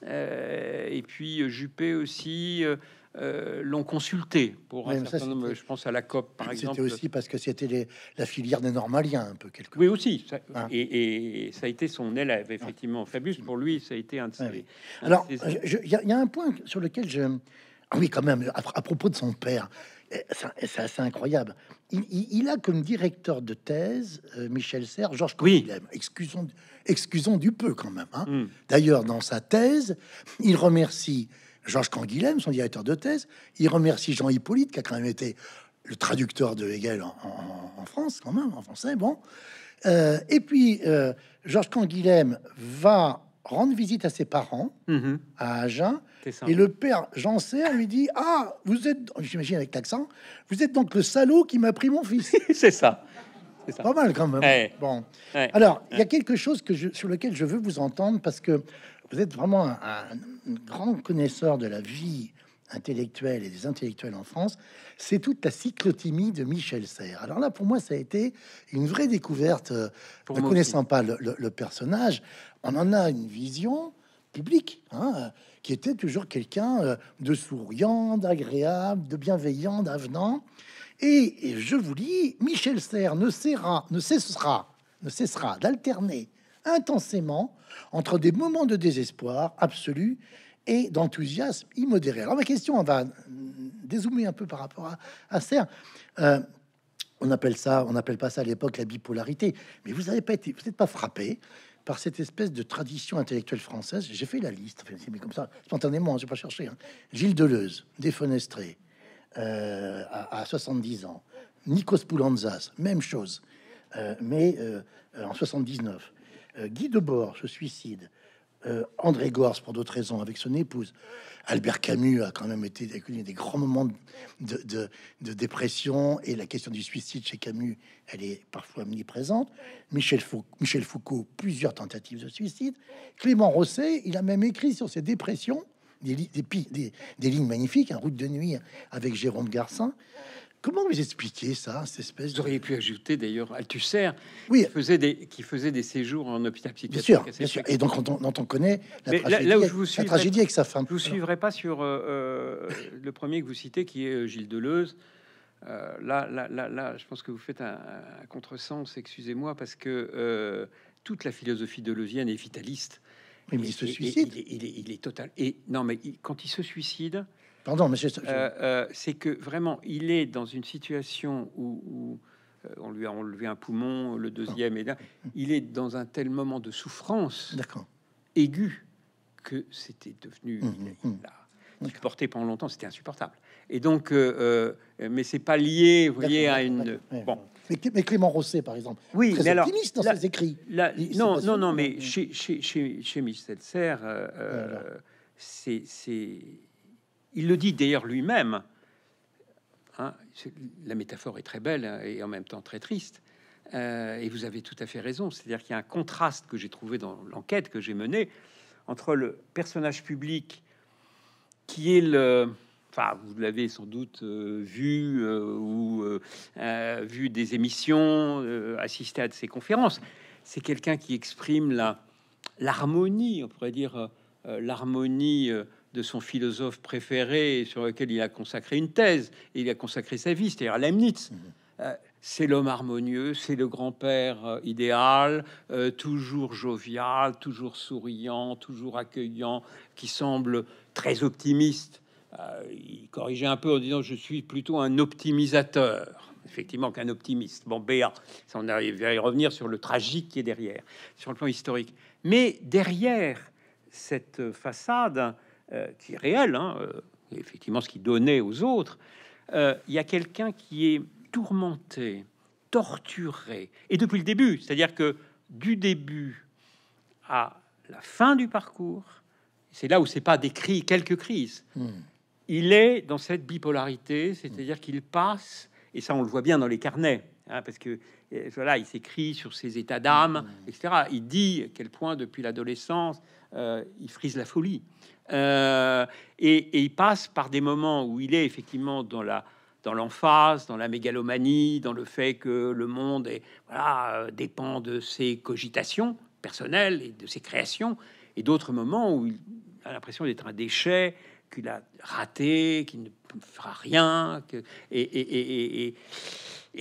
Speaker 2: et puis Juppé aussi. Euh, l'ont consulté pour un je pense à la COP par exemple. C'était aussi
Speaker 1: parce que c'était la filière des Normaliens, un peu quelque Oui,
Speaker 2: aussi. Ah. et, ça a été son élève, ah, effectivement. Fabius, pour lui, ça a été un de ses. Alors, il
Speaker 1: y, a un point sur lequel je. Ah oui, quand même, à, propos de son père, eh, eh, c'est assez incroyable. Il, a comme directeur de thèse euh, Michel Serre, Georges oui. Excusons, excusons du peu quand même. Hein. Hmm. D'ailleurs, dans sa thèse, il remercie Georges Canguilhem, son directeur de thèse. Il remercie Jean Hippolyte, qui a quand même été le traducteur de Hegel en, France, quand même, en français. Bon. Euh, et puis, euh, Georges Canguilhem va rendre visite à ses parents mm-hmm. à Agen. Et le père Jean Serre lui dit Ah, vous êtes, j'imagine avec l'accent, vous êtes donc le salaud qui m'a pris mon fils. C'est ça. C'est Pas mal quand même. Bon. Alors, il y a quelque chose que sur lequel je veux vous entendre parce que vous êtes vraiment un, grand connaisseur de la vie intellectuelle et des intellectuels en France, c'est toute la cyclotimie de Michel Serres. Alors là, pour moi, ça a été une vraie découverte. Euh, ne connaissant pas le, personnage, on en a une vision publique, hein, euh, qui était toujours quelqu'un euh, de souriant, d'agréable, de bienveillant, d'avenant. Et, je vous lis, Michel Serres ne ne cessera, ne cessera d'alterner intensément entre des moments de désespoir absolu et d'enthousiasme immodéré. Alors ma question, on va dézoomer un peu par rapport à, à Serre. Euh, on appelle ça, on n'appelle pas ça à l'époque la bipolarité. Mais vous n'avez pas été, vous n'êtes pas frappé par cette espèce de tradition intellectuelle française. J'ai fait la liste, mais comme ça, spontanément, hein, j'ai pas cherché. Hein. Gilles Deleuze, défenestré euh, à, 70 ans. Nikos Poulanzas, même chose, euh, mais en 79. Euh, Guy Debord se suicide. Euh, André Gors, pour d'autres raisons, avec son épouse. Albert Camus a quand même été des grands moments de, dépression et la question du suicide chez Camus, elle est parfois omniprésente. Michel, Foucault, plusieurs tentatives de suicide. Clément Rosset, il a même écrit sur ses dépressions des, lignes magnifiques, Route de nuit avec Jérôme Garcin. Comment vous expliquez ça, cette espèce
Speaker 2: Vous auriez pu ajouter d'ailleurs Althusser, oui. qui, faisait des, qui faisait des séjours en hôpital psychiatrique. Bien sûr, Et donc,
Speaker 1: quand on, connaît la tragédie, là, je vous avec sa femme. Je vous suivrai
Speaker 2: pas sur euh, euh, le premier que vous citez, qui est euh, Gilles Deleuze. là, là, là, je pense que vous faites un, contresens, excusez-moi, parce que toute la philosophie deleuzienne est vitaliste.
Speaker 1: mais il, se suicide.
Speaker 2: Il, est, total. Et non, mais quand il se suicide, euh, euh, c'est que vraiment, il est dans une situation où, euh, on lui a enlevé un poumon, le deuxième, et là, il est dans un tel moment de souffrance aiguë que c'était devenu. Mmh, il, mmh, mmh. pendant longtemps, c'était insupportable. Et donc, mais c'est pas lié, vous voyez, à une. Bon.
Speaker 1: Mais, Clément Rosset, par exemple, oui, très optimiste dans ses écrits.
Speaker 2: non, non, non, mais chez, Michel Serres, c'est il le dit d'ailleurs lui-même. Hein, la métaphore est très belle hein, et en même temps très triste. Euh, et vous avez tout à fait raison. C'est-à-dire qu'il y a un contraste que j'ai trouvé dans l'enquête que j'ai menée entre le personnage public qui est le, Enfin, vous l'avez sans doute euh, vu euh, ou vu des émissions, assisté à de ses conférences. C'est quelqu'un qui exprime la l'harmonie, on pourrait dire l'harmonie de son philosophe préféré sur lequel il a consacré une thèse et il a consacré sa vie, c'est-à-dire Leibniz. Mhm. Euh, c'est l'homme harmonieux, c'est le grand-père euh, idéal, euh, toujours jovial, toujours souriant, toujours accueillant, qui semble très optimiste. il corrigeait un peu en disant je suis plutôt un optimisateur, effectivement qu'un optimiste. Bon, Béa, on arrive y revenir sur le tragique qui est derrière, sur le plan historique. Mais derrière cette façade, euh, qui est réel, hein, euh, effectivement ce qu'il donnait aux autres, euh, il y a quelqu'un qui est tourmenté, torturé, et depuis le début, c'est-à-dire que du début à la fin du parcours, c'est là où c'est pas des quelques crises. Hmm. Il est dans cette bipolarité, c'est-à-dire hmm. qu'il passe, et ça on le voit bien dans les carnets, hein, parce que voilà, il s'écrit sur ses états d'âme, hmm. etc. Il dit à quel point depuis l'adolescence il frise la folie. Euh, et, il passe par des moments où il est effectivement dans la dans l'emphase, dans la mégalomanie, dans le fait que le monde est, euh, dépend de ses cogitations personnelles et de ses créations, et d'autres moments où il a l'impression d'être un déchet, qu'il a raté, qu'il ne fera rien, et, et,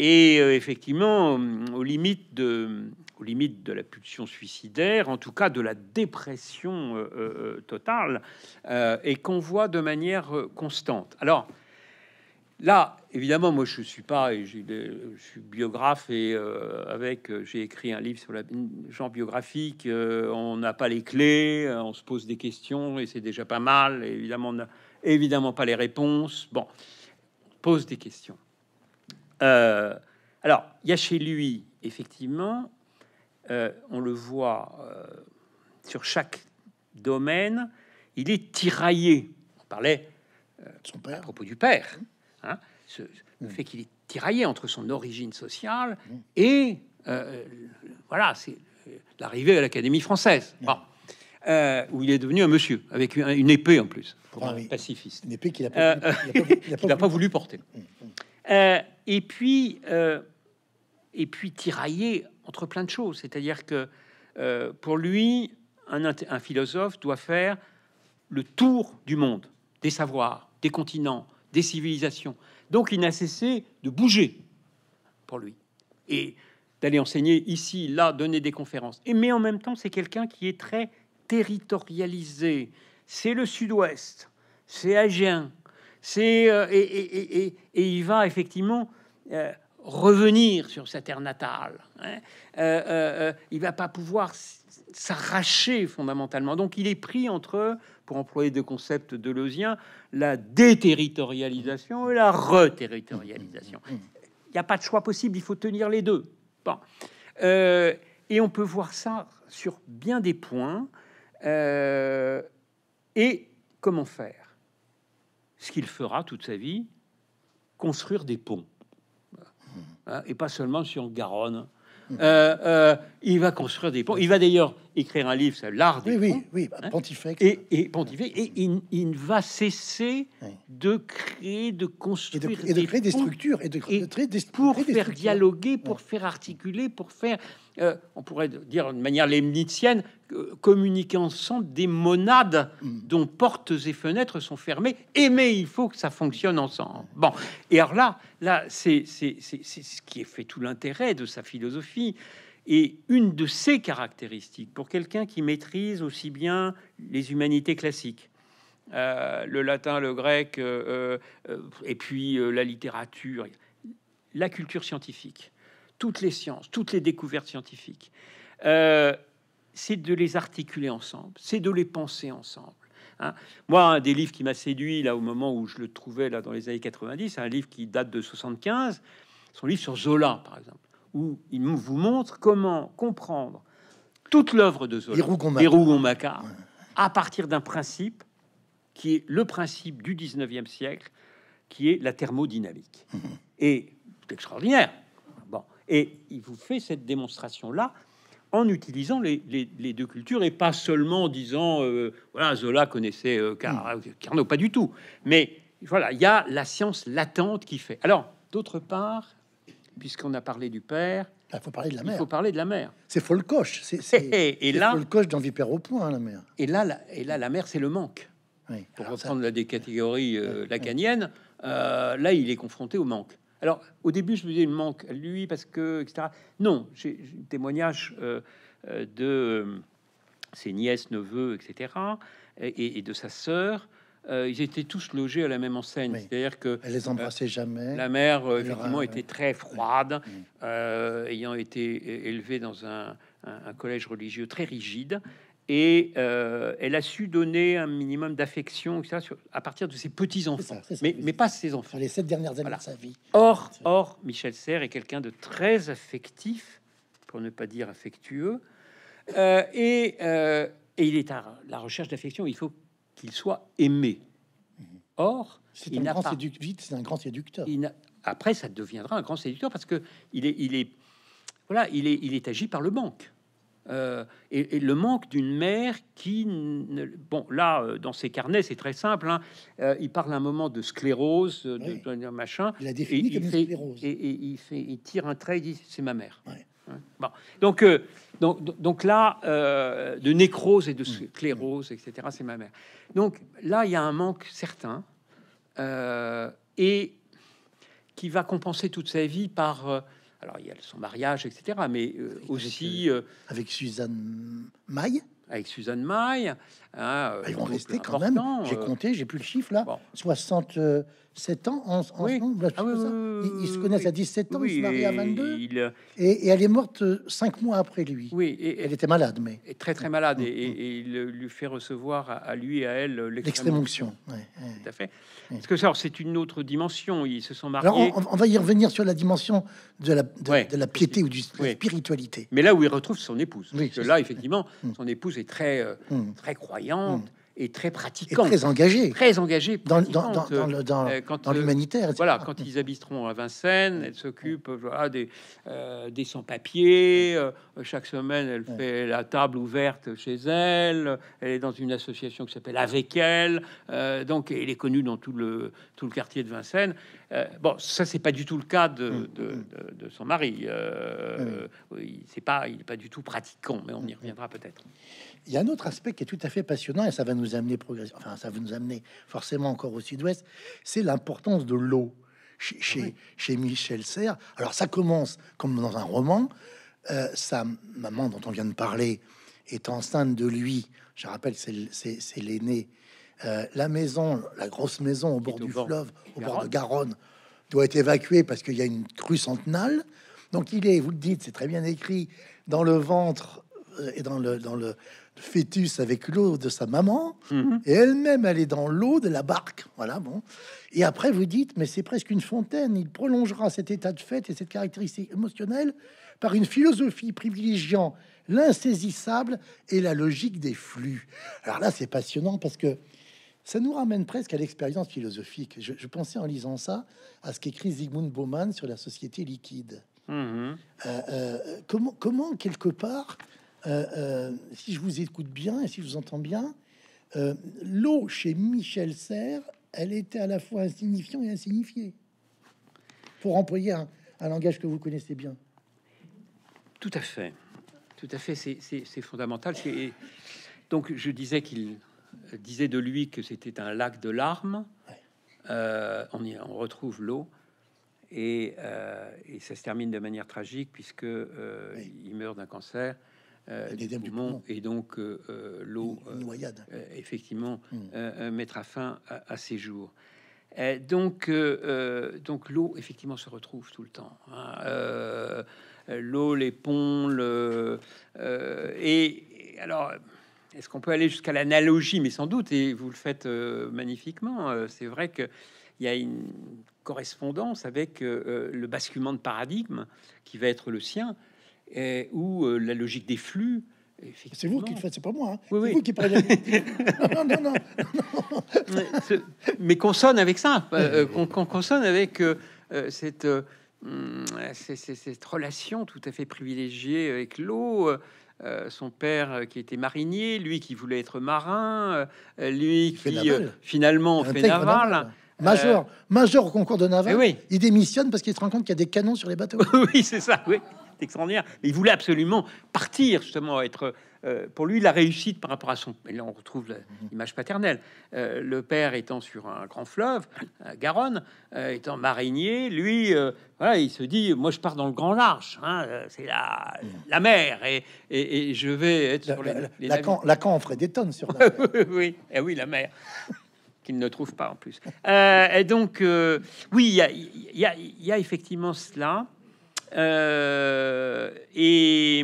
Speaker 2: et, euh, effectivement hum, aux limites de, aux limites de la pulsion suicidaire, en tout cas de la dépression euh, euh, euh, totale, et qu'on voit de manière constante. Alors, Là, évidemment, moi je suis pas, je, je suis biographe et avec j'ai écrit un livre sur la genre biographique. on n'a pas les clés, on se pose des questions et c'est déjà pas mal. évidemment, on n'a évidemment pas les réponses. Bon, pose des questions. alors, il y a chez lui effectivement euh, on le voit euh, sur chaque domaine, il est tiraillé. On parlait euh, son père. à propos du père. le mmh. hein, mmh. fait qu'il est tiraillé entre son origine sociale mmh. et voilà, c'est l'arrivée à l'Académie française. où il est devenu un monsieur avec une, épée en plus, pour ah un pacifiste. Une épée qu'il n'a pas, voulu porter. et puis, et puis tiraillé entre plein de choses. C'est-à-dire que euh, pour lui, un, philosophe doit faire le tour du monde, des savoirs, des continents, des civilisations. Donc il n'a cessé de bouger pour lui et d'aller enseigner ici, là, donner des conférences. Et mais en même temps, c'est quelqu'un qui est très territorialisé. C'est le sud-ouest, c'est Agen, c'est euh, et, il va effectivement euh, revenir sur sa terre natale. Hein. Euh, euh, euh, il va pas pouvoir s'arracher fondamentalement. Donc il est pris entre, pour employer deux concepts de Lausien, la déterritorialisation et la reterritorialisation. Il n'y a pas de choix possible, il faut tenir les deux. Bon. et on peut voir ça sur bien des points. et comment faire Ce qu'il fera toute sa vie, construire des ponts. Hein, et pas seulement sur Garonne. Euh, euh, il va construire des ponts. Il va d'ailleurs écrire un livre, c'est l'art des oui, oui, oui, hein. pontifex. Et, et et il, va cesser de créer, de construire et de, créer des structures et de, créer des pour faire dialoguer, pour faire articuler, pour faire, euh, on pourrait dire de manière lemnitienne, euh, communiquer ensemble des monades hmm. dont portes et fenêtres sont fermées. Et mais il faut que ça fonctionne ensemble. Bon, et alors là, là, c'est ce qui est fait tout l'intérêt de sa philosophie et une de ces caractéristiques, pour quelqu'un qui maîtrise aussi bien les humanités classiques, euh, le latin, le grec, euh, euh, et puis la littérature, la culture scientifique, toutes les sciences, toutes les découvertes scientifiques, c'est de les articuler ensemble, c'est de les penser ensemble. Hein. Moi, un des livres qui m'a séduit là au moment où je le trouvais là dans les années 90, un livre qui date de 75, son livre sur Zola, par exemple où il vous montre comment comprendre toute l'œuvre de Zola, des Rougon-Macquart, à partir d'un principe qui est le principe du 19e siècle, qui est la thermodynamique. Mmh. Et c'est extraordinaire. Bon, et il vous fait cette démonstration-là en utilisant les, deux cultures et pas seulement en disant euh, voilà Zola connaissait euh, Car mmh. euh, Carnot, pas du tout. Mais voilà, il y a la science latente qui fait. Alors d'autre part, puisqu'on a parlé du père, il ah, faut parler de la mère. Il faut parler de la mère.
Speaker 1: C'est Folcoche. C'est et là Folcoche
Speaker 2: dans Vipère au point, hein, la mère. Et là, la, et là, la mère, c'est le manque. Pour reprendre la des catégories euh, euh, là, il est confronté au manque. Alors, au début, je me disais, il manque lui parce que, etc. Non, j'ai un témoignage euh, de ses nièces, neveux, etc. Et, et, de sa sœur euh, ils étaient tous logés à la même enseigne. C'est-à-dire que elle les embrassait
Speaker 1: euh, jamais. La mère euh, effectivement était
Speaker 2: très froide, ayant été élevée dans un, collège religieux très rigide. Et elle a su donner un minimum d'affection à partir de ses petits
Speaker 1: enfants, mais, pas ses enfants. les sept dernières années de sa vie.
Speaker 2: Or, or, Michel Serre est quelqu'un de très affectif, pour ne pas dire affectueux, et, et il est à la recherche d'affection. Il faut qu'il soit aimé. Mhm. Or, c'est un, grand
Speaker 1: vite, un grand séducteur.
Speaker 2: Après, ça deviendra un grand séducteur parce que il est, il est, voilà, il est, il est agi par le manque. Euh, et, le manque d'une mère qui, bon, là, euh, dans ses carnets, c'est très simple. Hein, euh, il parle un moment de sclérose, de, machin. Il la définit sclérose. Et, il, fait, il tire un trait, il dit c'est ma mère. Bon. Euh, donc, donc, donc, là, euh, de nécrose et de mm. sclérose, etc., c'est ma mère. Donc là, il y a un manque certain euh, et qui va compenser toute sa vie par. alors, il y a son mariage, etc., mais aussi.
Speaker 1: Avec, avec Suzanne Maille
Speaker 2: Avec Suzanne Maille, ah, bah, ils vont rester quand même. J'ai euh, compté, j'ai plus le chiffre
Speaker 1: là. 67 ans en, ah ils, se connaissent à 17 ans, ils se marient à 22. Euh, et, elle est morte euh, cinq mois après lui. Oui, elle était malade, mais
Speaker 2: très très malade. Mm, et, mm. il lui fait recevoir à, lui et à elle l'extrême onction. Tout à fait. Parce que ça, c'est une autre dimension. Ils se sont mariés. on, va y
Speaker 1: revenir sur la dimension de la,
Speaker 2: de, de la piété ou du spiritualité. Mais là où il retrouve son épouse, parce là effectivement, mm. son épouse est très très croyante Hmm. Et très pratiquante. très
Speaker 1: engagée. Très
Speaker 2: engagée. Dans, dans, dans,
Speaker 1: euh, euh, l'humanitaire.
Speaker 2: voilà, quand ils habiteront à Vincennes, elle s'occupe euh, voilà, des, des sans-papiers. Hmm. chaque semaine, elle hmm. fait la table ouverte chez elle. Elle est dans une association qui s'appelle Avec elle. donc, elle est connue dans tout le, tout le quartier de Vincennes. Euh, bon, ça c'est pas du tout le cas de, hum, hum. son mari. Euh, ah c'est pas, il n'est pas du tout pratiquant, mais on y hum, reviendra peut-être.
Speaker 1: Il y a un autre aspect qui est tout à fait passionnant et ça va nous amener progressivement. Enfin, ça va nous amener forcément encore au Sud-Ouest. C'est l'importance de l'eau chez, ah chez, chez, Michel Serres. Alors ça commence comme dans un roman. Euh, sa maman dont on vient de parler est enceinte de lui. Je rappelle, c'est l'aîné euh, la maison, la grosse maison au bord du fleuve, au bord de Garonne, doit être évacuée parce qu'il y a une crue centenale. Donc il est, vous le dites, c'est très bien écrit, dans le ventre euh, et dans le, dans le fœtus avec l'eau de sa maman, mhm. et elle-même, elle est dans l'eau de la barque. Voilà, bon. Et après, vous dites, mais c'est presque une fontaine, il prolongera cet état de fait et cette caractéristique émotionnelle par une philosophie privilégiant l'insaisissable et la logique des flux. Alors là, c'est passionnant parce que ça nous ramène presque à l'expérience philosophique. Je, pensais en lisant ça à ce qu'écrit Zygmunt Bauman sur la société liquide. Mhm. Euh, euh, comment, comment, quelque part, euh, si je vous écoute bien et si je vous entends bien, l'eau chez Michel Serres, elle était à la fois insignifiant et insignifiée. Pour employer un, un langage que vous connaissez bien.
Speaker 2: Tout à fait. Tout à fait, c'est fondamental. Donc je disais qu'il disait de lui que c'était un lac de larmes. Euh, on, y, on retrouve l'eau. Euh, et, ça se termine de manière tragique puisque euh, il meurt d'un cancer euh, du, poumon, et donc l'eau effectivement mettra fin à, ses jours. donc, donc l'eau effectivement se retrouve tout le temps. Hein. l'eau, les ponts, le, et alors est-ce qu'on peut aller jusqu'à l'analogie Mais sans doute, et vous le faites euh, magnifiquement. Euh, c'est vrai qu'il y a une correspondance avec euh, le basculement de paradigme qui va être le sien, et, où la logique des flux. C'est vous qui le faites,
Speaker 1: c'est pas moi. Hein. vous qui parlez. non, non, non,
Speaker 2: mais, mais qu'on sonne avec ça, qu'on sonne consonne avec cette, hum, cette, relation tout à fait privilégiée avec l'eau. Euh, son père euh, qui était marinier, lui qui voulait être marin, euh, lui qui finalement fait naval. Major,
Speaker 1: major au concours de naval, eh oui. il démissionne parce qu'il se rend compte qu'il y a des canons sur les bateaux.
Speaker 2: oui, c'est ça, oui, c'est extraordinaire. il voulait absolument partir, justement, être euh, pour lui, la réussite par rapport à son... Et là, on retrouve l'image mhm. paternelle. Euh, le père étant sur un grand fleuve, Garonne, euh, étant marinier, lui, il se dit, moi, je pars dans le grand large. Hein,
Speaker 1: c'est la, mhm.
Speaker 2: la mer et, et, je vais être la, sur les, la,
Speaker 1: Lacan, ferait des tonnes sur la
Speaker 2: mer. oui, oui, eh la mer. qu'il ne trouve pas en plus. et donc, oui, il y a, y a, effectivement cela. et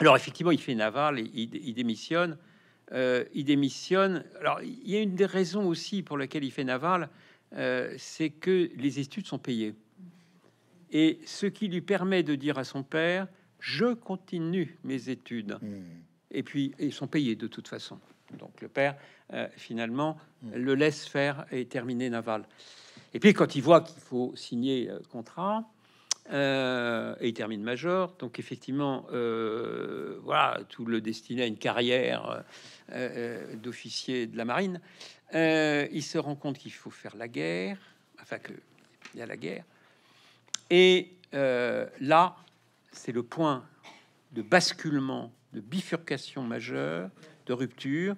Speaker 2: alors effectivement, il fait Naval il, démissionne. Euh, il démissionne. Alors il y a une des raisons aussi pour laquelle il fait Naval, euh, c'est que les études sont payées. Et ce qui lui permet de dire à son père, je continue mes études. Mmh. Et puis ils sont payés de toute façon. Donc le père, euh, finalement, mmh. le laisse faire et terminer Naval. Et puis quand il voit qu'il faut signer contrat, euh, et il termine major. Donc effectivement, euh, voilà, tout le destiné à une carrière euh, d'officier de la marine. il se rend compte qu'il faut faire la guerre, enfin que y a la guerre. Et là, c'est le point de basculement, de bifurcation majeure, de rupture.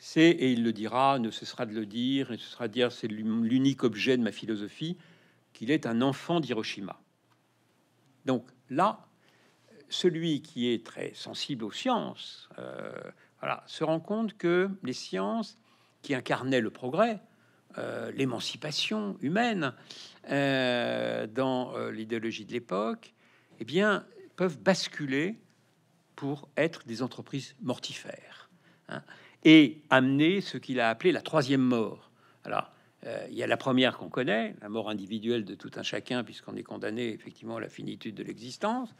Speaker 2: C'est, et il le dira, ne cessera de le dire, et ce sera de dire, c'est l'unique objet de ma philosophie, qu'il est un enfant d'Hiroshima. Donc là, celui qui est très sensible aux sciences euh, voilà, se rend compte que les sciences qui incarnaient le progrès, euh, l'émancipation humaine euh, dans l'idéologie de l'époque, eh bien, peuvent basculer pour être des entreprises mortifères hein, et amener ce qu'il a appelé la troisième mort. Alors, euh, il y a la première qu'on connaît, la mort individuelle de tout un chacun, puisqu'on est condamné effectivement à la finitude de l'existence.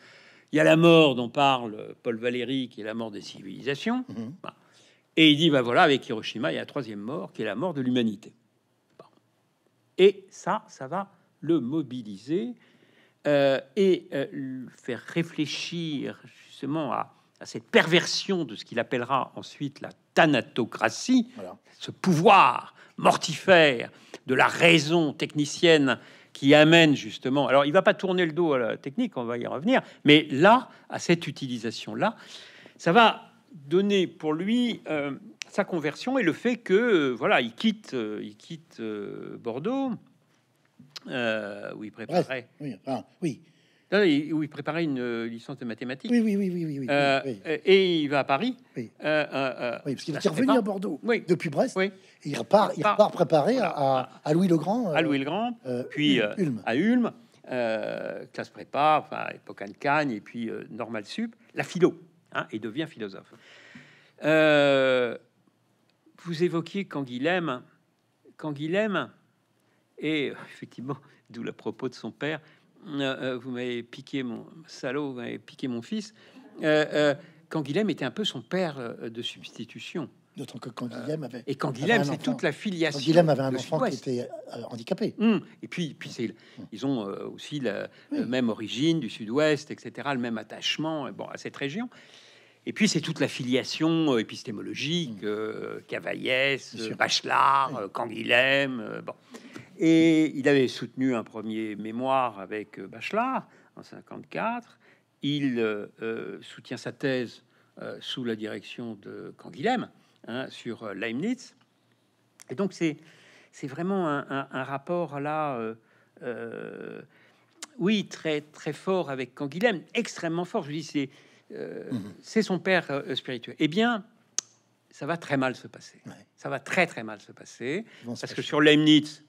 Speaker 2: Il y a la mort dont parle Paul Valéry, qui est la mort des civilisations. Mhm. Bah. Et il dit, ben voilà, avec Hiroshima, il y a la troisième mort, qui est la mort de l'humanité. Et ça, ça va le mobiliser euh, et euh, faire réfléchir justement à, cette perversion de ce qu'il appellera ensuite la thanatocratie, ce pouvoir mortifère de la raison technicienne qui amène justement. Alors, il va pas tourner le dos à la technique, on va y revenir, mais là, à cette utilisation-là, ça va donner pour lui euh, sa conversion et le fait que euh, voilà, il quitte, euh, il quitte Bordeaux. oui, préparait. oui, oui où il préparait une euh, licence de mathématiques. Oui, oui, oui, oui, oui, euh, Et il va à Paris. Oui, euh, parce qu'il est revenu à
Speaker 1: Bordeaux depuis Brest. Oui. il repart, il repart préparer à, Louis le Grand. à Louis le Grand,
Speaker 2: puis à Ulm, classe prépa, enfin, époque Cagne, et puis normal sup, la philo, hein, et devient philosophe. vous évoquiez Canguilhem. Canguilhem, et effectivement, d'où le propos de son père, euh, euh, vous m'avez piqué mon salaud, vous m'avez piqué mon fils. Quand euh, Canguilhem était un peu son père de substitution.
Speaker 1: D'autant que Canguilhem avait. Et Quand Canguilhem, c'est toute la filiation. Canguilhem avait un enfant qui était handicapé. Hum,
Speaker 2: et puis, puis c'est, hum. ils ont aussi la même origine du sud-ouest, etc., le même attachement bon, à cette région. Et puis, c'est toute la filiation épistémologique, mmh. Cavaillès, Bachelard, Canguilhem. bon. Et il avait soutenu un premier mémoire avec euh, Bachelard en 54. Il euh, euh, soutient sa thèse sous la direction de Canguilhem hein, sur Leibniz. Et donc c'est c'est vraiment un, rapport là, oui, très très fort avec Canguilhem, extrêmement fort. Je dis c'est mhm. c'est son père spirituel. Eh bien, ça va très mal se passer. Ça va très très mal se passer parce que sur Leibniz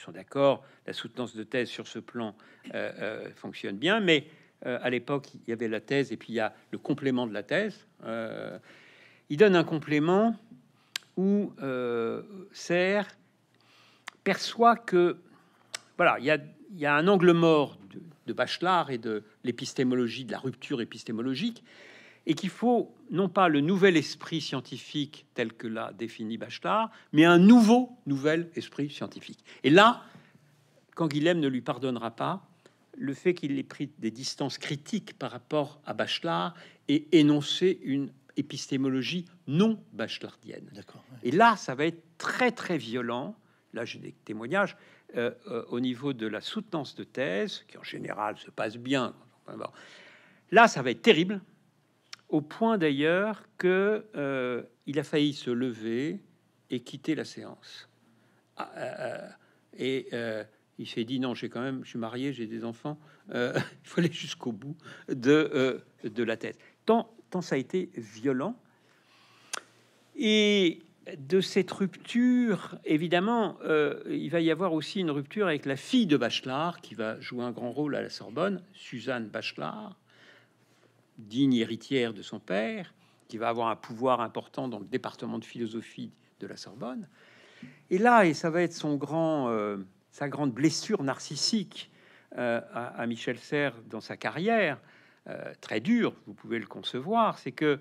Speaker 2: sont d'accord, la soutenance de thèse sur ce plan euh, euh, fonctionne bien, mais euh, à l'époque, il y avait la thèse et puis il y a le complément de la thèse. il donne un complément où Serre perçoit que voilà, il y a, un angle mort de, de Bachelard et de l'épistémologie, de la rupture épistémologique, et qu'il faut non pas le nouvel esprit scientifique tel que l'a défini Bachelard, mais un nouveau, nouvel esprit scientifique. Et là, quand Guilhem ne lui pardonnera pas, le fait qu'il ait pris des distances critiques par rapport à Bachelard et énoncé une épistémologie non bachelardienne. Et là, ça va être très très violent. Là, j'ai des témoignages euh, euh, au niveau de la soutenance de thèse, qui en général se passe bien. Là, ça va être terrible au point d'ailleurs que euh, il a failli se lever et quitter la séance. Ah, euh, euh, et il s'est dit non, j'ai quand même, je suis marié, j'ai des enfants, il fallait jusqu'au bout de, de la tête. Tant, tant ça a été violent. Et de cette rupture, évidemment, il va y avoir aussi une rupture avec la fille de Bachelard qui va jouer un grand rôle à la Sorbonne, Suzanne Bachelard, digne héritière de son père, qui va avoir un pouvoir important dans le département de philosophie de la Sorbonne. Et là, et ça va être son grand, euh, sa grande blessure narcissique euh, à, Michel Serres dans sa carrière, euh, très dure, vous pouvez le concevoir, c'est que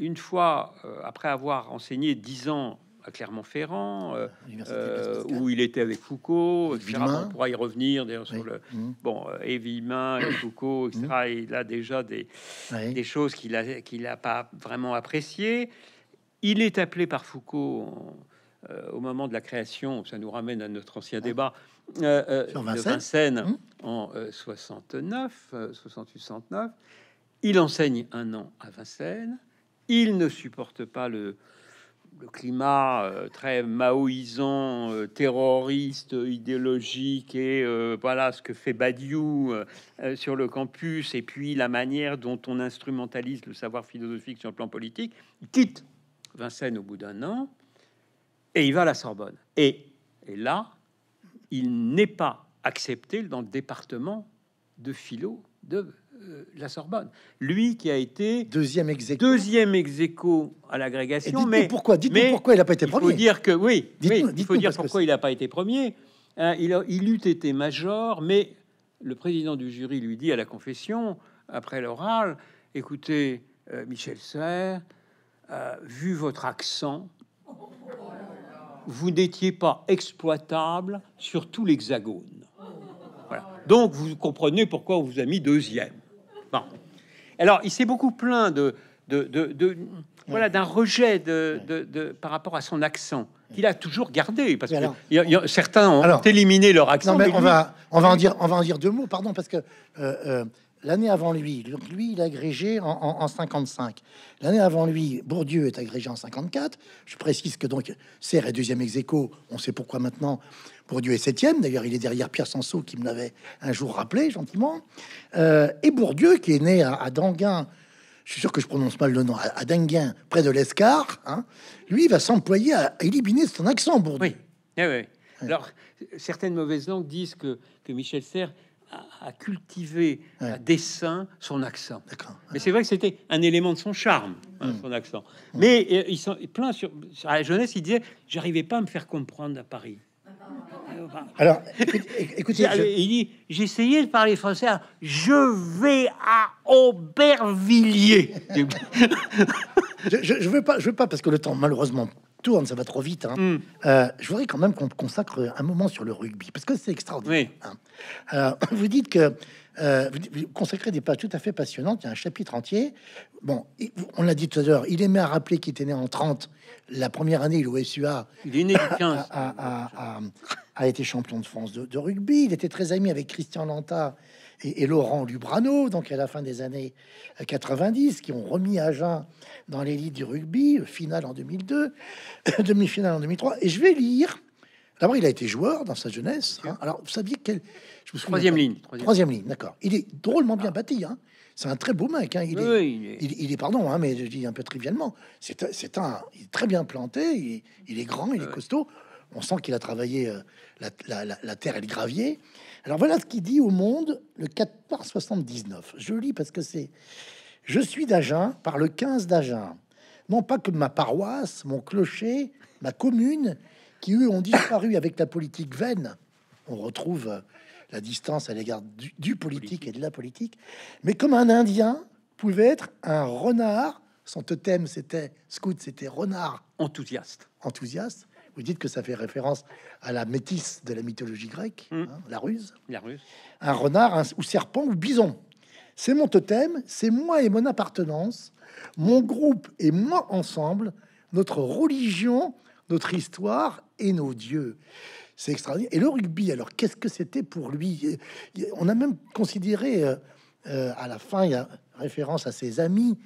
Speaker 2: une fois, après avoir enseigné dix ans à Clermont-Ferrand, euh, euh, où il était avec Foucault, On pourra y revenir d'ailleurs sur le mmh. bon euh, et Villemin, et Foucault, mmh. il a déjà des, des choses qu'il a qu'il n'a pas vraiment appréciées. Il est appelé par Foucault au moment de la création, ça nous ramène à notre ancien ah. débat sur Vincennes, de Vincennes mmh. en 69, 68-69. Il enseigne un an à Vincennes. Il ne supporte pas le le climat euh, très maoïsant, euh, terroriste, idéologique, et euh, voilà ce que fait Badiou sur le campus, et puis la manière dont on instrumentalise le savoir philosophique sur le plan politique, il quitte Vincennes au bout d'un an, et il va à la Sorbonne. Et, et là, il n'est pas accepté dans le département de philo de euh, la Sorbonne. Lui qui a été deuxième ex à l'agrégation. Mais pourquoi dites nous
Speaker 1: pourquoi il n'a pas été premier. Il faut
Speaker 2: dire que oui, il faut dire pourquoi il n'a pas été premier. il, a, il, eût été major, mais le président du jury lui dit à la confession, après l'oral, écoutez, euh, Michel Serre, euh, vu votre accent, vous n'étiez pas exploitable sur tout l'Hexagone. Donc vous comprenez pourquoi on vous a mis deuxième. Alors, il s'est beaucoup plaint de, de, voilà, d'un rejet de, par rapport à son accent qu'il a toujours gardé parce que certains ont éliminé leur accent. on, va,
Speaker 1: on va en dire, on va dire deux mots, pardon, parce que euh, euh, l'année avant lui, lui, il a agrégé en, 55. L'année avant lui, Bourdieu est agrégé en 54. Je précise que donc serre est deuxième ex On sait pourquoi maintenant. Bourdieu est septième. D'ailleurs, il est derrière Pierre Sanso qui me l'avait un jour rappelé gentiment. Euh, et Bourdieu, qui est né à, à, je suis sûr que je prononce mal le nom, à, à près de l'Escar, hein. lui, va s'employer à, éliminer son accent Bourdieu. Oui.
Speaker 2: Eh oui. Alors, certaines mauvaises langues disent que, que Michel Serres a cultivé, ouais. à dessein son accent. D'accord. Mais c'est vrai que c'était un élément de son charme, hein, mm. son accent. Mm. Mais il euh, ils sont plein sur, sur, la jeunesse, il disait J'arrivais pas à me faire comprendre à Paris. Ah. Alors, écoutez, il dit j'essayais de parler français.
Speaker 1: Je vais à Aubervilliers. je, veux pas, je veux pas parce que le temps malheureusement tourne, ça va trop vite. Hein. Hmm. Euh, je voudrais quand même qu'on consacre un moment sur le rugby parce que c'est extraordinaire. Hein. Euh, vous dites que euh, vous, consacrez des pages tout à fait passionnantes. Il y a un chapitre entier. Bon, on l'a dit tout à l'heure, il aimait à rappeler qu'il était né en 30. La première année, il SUA. Il est né A, été champion de France de, rugby. Il était très ami avec Christian Lanta et, Laurent Lubrano, donc à la fin des années 90, euh, qui ont remis Agen dans l'élite du rugby, euh, finale en 2002, demi-finale en 2003. Et je vais lire D'abord, il a été joueur dans sa jeunesse. Hein. Alors, vous saviez quel. Je troisième ligne. Troisième, ligne, d'accord. Il est drôlement bien bâti. Hein. C'est un très beau mec. Hein. Il, est, il, est... pardon, mais je dis un peu trivialement. C'est un, il est très bien planté. Il, est, grand, il est costaud. On sent qu'il a travaillé euh, la, terre et le gravier. Alors voilà ce qu'il dit au Monde le 4 79. Je lis parce que c'est. Je suis d'Agen par le 15 d'Agen. Non pas que ma paroisse, mon clocher, ma commune qui, eux, ont disparu avec la politique vaine. On retrouve euh, la distance à l'égard du, politique, et de la politique. Mais comme un Indien pouvait être un renard, son totem, c'était scout, c'était renard. Enthousiaste. Enthousiaste. Vous dites que ça fait référence à la métisse de la mythologie grecque, mm. hein, la ruse. La ruse. Un renard, ou serpent, ou bison. C'est mon totem, c'est moi et mon appartenance, mon groupe et moi ensemble, notre religion, notre histoire et nos dieux. C'est extraordinaire. Et le rugby, alors, qu'est-ce que c'était pour lui On a même considéré, euh, euh, à la fin, il y a référence à ses amis,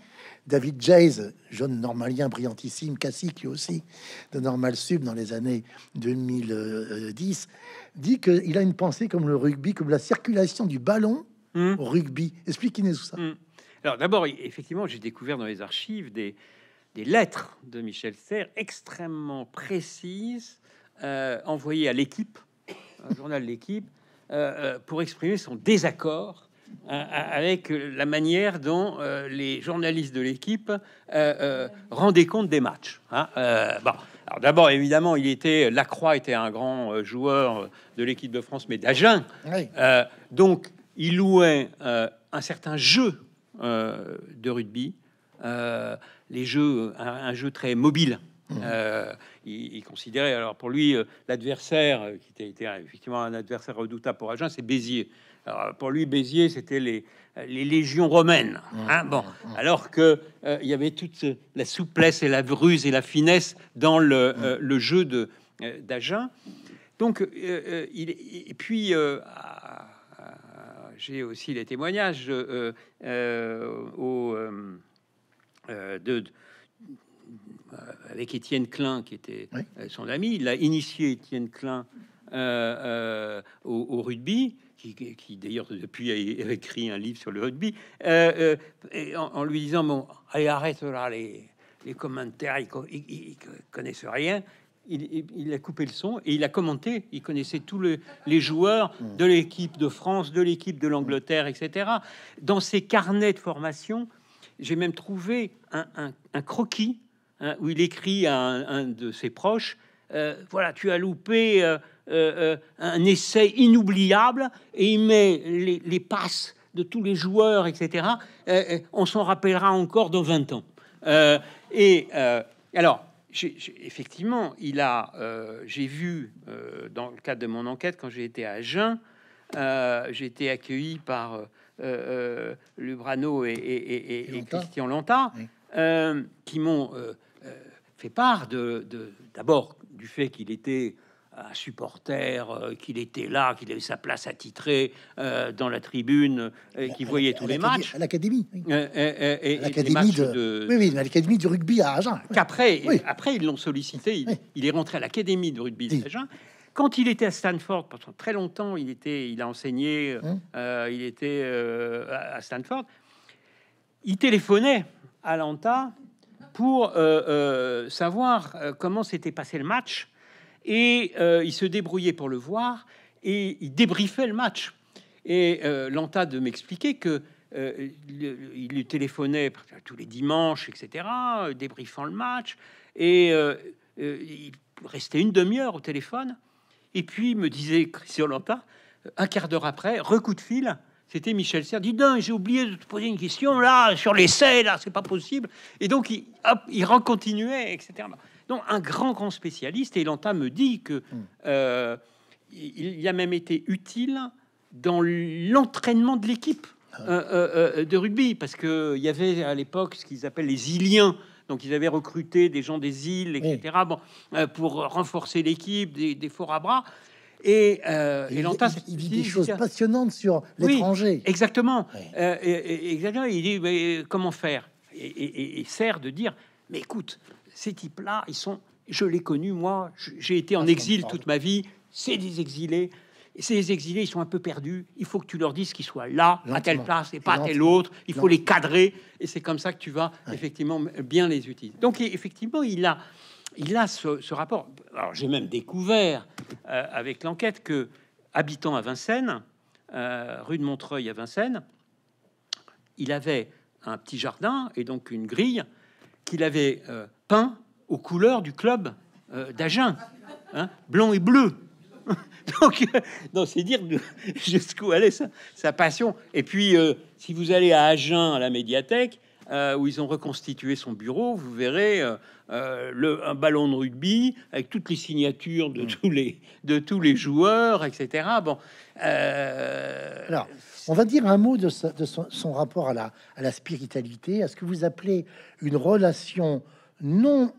Speaker 1: David Jays, jeune normalien brillantissime, lui aussi, de Normal Sub dans les années 2010, dit qu'il a une pensée comme le rugby, comme la circulation du ballon mmh. au rugby. Expliquez-nous ça. Mmh.
Speaker 2: Alors d'abord, effectivement, j'ai découvert dans les archives des, des lettres de Michel Serre, extrêmement précises euh, envoyées à l'équipe, au journal de l'équipe, euh, euh, pour exprimer son désaccord avec la manière dont les journalistes de l'équipe rendaient compte des matchs. Hein. Alors d'abord, évidemment, il était Lacroix était un grand joueur de l'équipe de France, mais d'Agen. donc, il louait un certain jeu de rugby les jeux, un, jeu très mobile. Mmh. Euh, il, considérait alors pour lui euh, l'adversaire euh, qui était, effectivement un adversaire redoutable pour Agen, c'est Béziers. Alors, pour lui, Béziers c'était les, les légions romaines. Mmh. Hein, bon, mmh. alors que il y avait toute la souplesse et la ruse et la finesse dans le, le jeu de d'Agen. Donc, il et puis ah, ah, j'ai aussi les témoignages au euh, de, euh, avec Étienne Klein, qui était euh, son ami. Il a initié Étienne Klein au, rugby, qui, d'ailleurs depuis a écrit un livre sur le rugby, en, lui disant, bon, allez, arrête les, commentaires, ils, ne connaissent rien. Il, a coupé le son et il a commenté. Il connaissait tous les joueurs de l'équipe de France, de l'équipe de l'Angleterre, etc. Dans ses carnets de formation, j'ai même trouvé un, croquis hein, où il écrit à un, de ses proches euh, Voilà, tu as loupé euh, euh, un essai inoubliable, et il met les, passes de tous les joueurs, etc. on s'en rappellera encore dans 20 ans. et alors, effectivement, il a, j'ai vu dans le cadre de mon enquête quand j'ai été à Jeun, j'ai été accueilli par euh, euh, Lubrano et, Christian Lanta, euh, qui m'ont fait part de d'abord du fait qu'il était un supporter, qu'il était là, qu'il avait sa place attitrée dans la tribune, et qui voyait tous les matchs. À l'académie. l'académie de...
Speaker 1: du rugby à Agen.
Speaker 2: Qu'après, après, ils l'ont sollicité. Il, est rentré à l'académie de rugby à Agen. Quand il était à Stanford pendant très longtemps, il était, il a enseigné, hein euh, il était euh, à Stanford. Il téléphonait à Lanta pour euh, savoir comment s'était passé le match et il se débrouillait pour le voir et il débriefait le match. Et Lanta de m'expliquer que il lui téléphonait tous les dimanches, etc., débriefant le match. Et il restait une demi-heure au téléphone. Et puis, me disait Christian Lanta euh, un quart d'heure après, recoup de fil, c'était Michel Serre dit non, j'ai oublié de te poser une question là, sur l'essai, là, c'est pas possible. Et donc, il, hop, il recontinuait, etc. Donc, un grand, grand spécialiste, et Lanta me dit que mm. euh, il, y a même été utile dans l'entraînement de l'équipe ah. euh, de rugby, parce qu'il y avait à l'époque ce qu'ils appellent les Iliens donc, ils avaient recruté des gens des îles, etc., bon, euh, pour renforcer l'équipe, des, forts à bras. Et, euh, il, dit des choses passionnantes sur l'étranger. Oui, exactement. Euh, exactement. Il dit mais comment faire et, sert de dire mais écoute, ces types-là, ils sont, je l'ai connu moi, j'ai été en ah, exil toute ma vie. C'est des exilés ces exilés, ils sont un peu perdus. Il faut que tu leur dises qu'ils soient là, à telle place et pas à telle autre. Il faut les cadrer. Et c'est comme ça que tu vas effectivement bien les utiliser. Donc, effectivement, il a, il a ce, rapport. Alors, j'ai même découvert euh, avec l'enquête que, habitant à Vincennes, euh, rue de Montreuil à Vincennes, il avait un petit jardin et donc une grille qu'il avait euh, peint aux couleurs du club d'Agen, hein, blanc et bleu. Donc, euh, non, c'est dire jusqu'où allait sa, sa, passion. Et puis, euh, si vous allez à Agen, à la médiathèque, euh, où ils ont reconstitué son bureau, vous verrez le, un ballon de rugby avec toutes les signatures de, mm. tous, les, de tous les joueurs, etc. Bon. Alors,
Speaker 1: on va dire un mot de, son, son, rapport à la, à la, spiritualité, à ce que vous appelez une relation non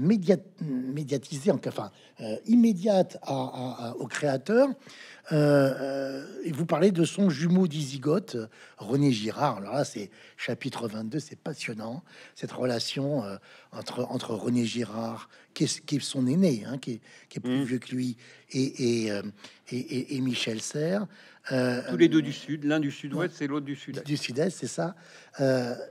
Speaker 1: médiat, médiatisée, enfin euh, immédiate au créateur. Euh, euh, et vous parlez de son jumeau d'Isigoth, René Girard. Alors là, c'est chapitre 22, c'est passionnant, cette relation entre, entre René Girard, qui est, qui est son aîné, hein, qui, est, plus mm. vieux que lui, et, et, Michel Serres. Tous les deux du sud, l'un du sud-ouest c'est et l'autre du sud-est. c'est ça.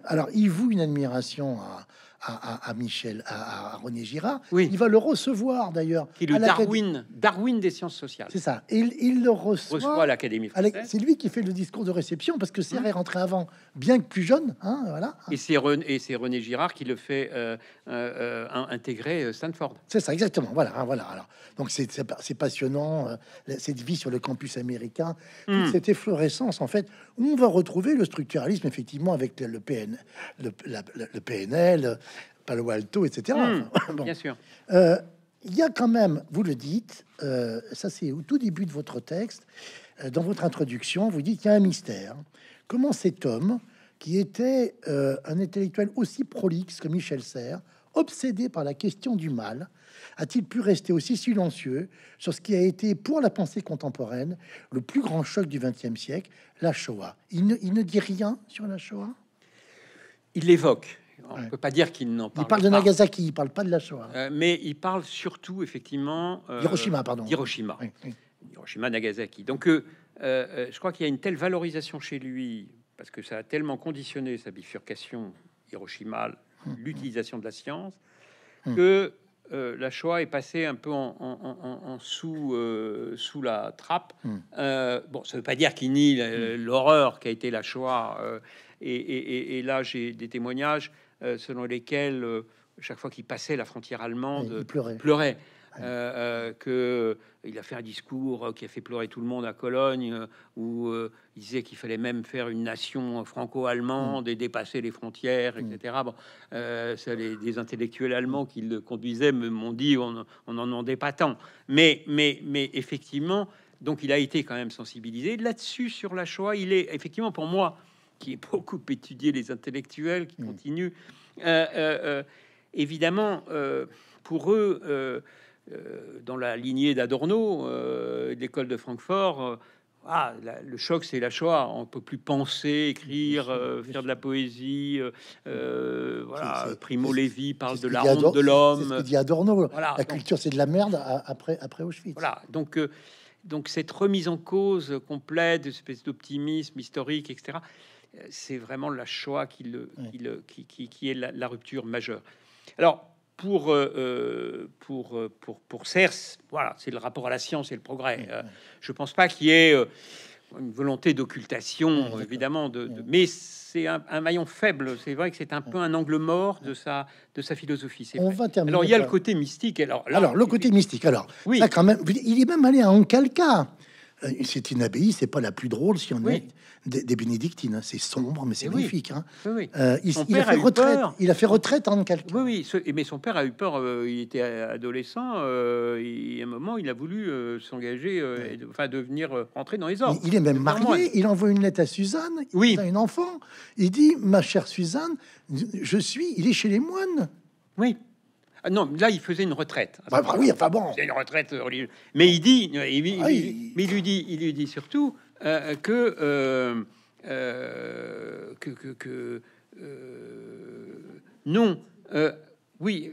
Speaker 1: alors, il vous une admiration à, à, Michel, à, René Girard. Oui. Il va le recevoir d'ailleurs. Qui le Darwin, Darwin des sciences sociales. C'est ça. Il, le reçoit, reçoit à l'Académie française. C'est lui qui fait le discours de réception parce que c'est hein. rentré avant, bien que plus jeune. Hein, voilà.
Speaker 2: Et c'est René, René, Girard qui le fait euh, euh, euh, intégrer Stanford.
Speaker 1: C'est ça, exactement. Voilà, hein, voilà. Alors, donc c'est passionnant cette vie sur le campus américain, hmm. cette efflorescence en fait on va retrouver le structuralisme, effectivement, avec le, PN, le, PNL, Palo Alto, etc. Hmm, bien sûr. Euh, il y a quand même, vous le dites, euh, ça c'est au tout début de votre texte, euh, dans votre introduction, vous dites qu'il y a un mystère. Comment cet homme, qui était un intellectuel aussi prolixe que Michel Serres, obsédé par la question du mal, a-t-il pu rester aussi silencieux sur ce qui a été pour la pensée contemporaine le plus grand choc du XXe siècle, la Shoah il ne, dit rien sur la Shoah
Speaker 2: Il l'évoque. On ne peut pas dire qu'il n'en parle pas. Il parle de Nagasaki,
Speaker 1: il parle pas de la Shoah.
Speaker 2: Euh, mais il parle surtout, effectivement... Euh, Hiroshima, pardon. Hiroshima. Hiroshima, Nagasaki. Donc, euh, je crois qu'il y a une telle valorisation chez lui, parce que ça a tellement conditionné sa bifurcation Hiroshima, Mmh. l'utilisation de la science, mmh. que euh, la Shoah est passée un peu en, sous, euh, sous la trappe. Mmh. Euh, bon, ça veut pas dire qu'il nie l'horreur qu'a été la Shoah. Et, là, j'ai des témoignages selon lesquels, chaque fois qu'il passait la frontière allemande, il pleurait. Euh, euh, que il a fait un discours euh, qui a fait pleurer tout le monde à Cologne, euh, où il disait qu'il fallait même faire une nation franco-allemande et dépasser les frontières, etc. Mm. Bon, les, des intellectuels allemands qui le conduisaient m'ont dit on n'en demandait pas tant. Mais, mais, mais effectivement, donc il a été quand même sensibilisé. Là-dessus, sur la choix il est effectivement pour moi, qui ai beaucoup étudié les intellectuels, qui mm. continuent, évidemment, pour eux euh, dans la lignée d'Adorno, de euh, l'école de Francfort, euh, ah, le choc, c'est la Shoah. On peut plus penser, écrire, faire de la poésie. Euh, Primo Levi parle de la honte de l'homme. dit
Speaker 1: Adorno. la culture, c'est de la merde après, après Auschwitz.
Speaker 2: Voilà. Donc, donc cette remise en cause complète, espèce d'optimisme historique, etc. C'est vraiment la Shoah qui, le, qui, est la, la rupture majeure. Alors, euh, euh, euh, pour, pour, pour, pour CERS, voilà, c'est le rapport à la science et le progrès. Je je pense pas qu'il y ait une volonté d'occultation, évidemment, de, mais c'est un, maillon faible. C'est vrai que c'est un peu un angle mort de sa, de sa philosophie. On va alors, il y a le côté mystique. Alors, le
Speaker 1: côté mystique, alors, oui, quand même, il est même allé à Ancalca. C'est une abbaye, c'est pas la plus drôle si on est des, bénédictines. Hein. C'est sombre, mais c'est magnifique. il, a fait retraite. en hein, quelque.
Speaker 2: Oui, mais son père a eu peur. Euh, il était adolescent. Euh, il, un moment, il a voulu euh, s'engager, euh, enfin devenir rentrer dans les ordres. Il, est même marié.
Speaker 1: Il envoie une lettre à Suzanne. Oui, il a un enfant. Il dit, ma chère Suzanne, je suis. Il est chez les moines. Oui.
Speaker 2: Ah, non, là, il faisait une retraite. Ah, bah oui, enfin bon. C'est une retraite religieuse. Mais il dit, ah, mais il lui dit, il lui dit surtout, euh, euh, euh, que, que, que, non, oui,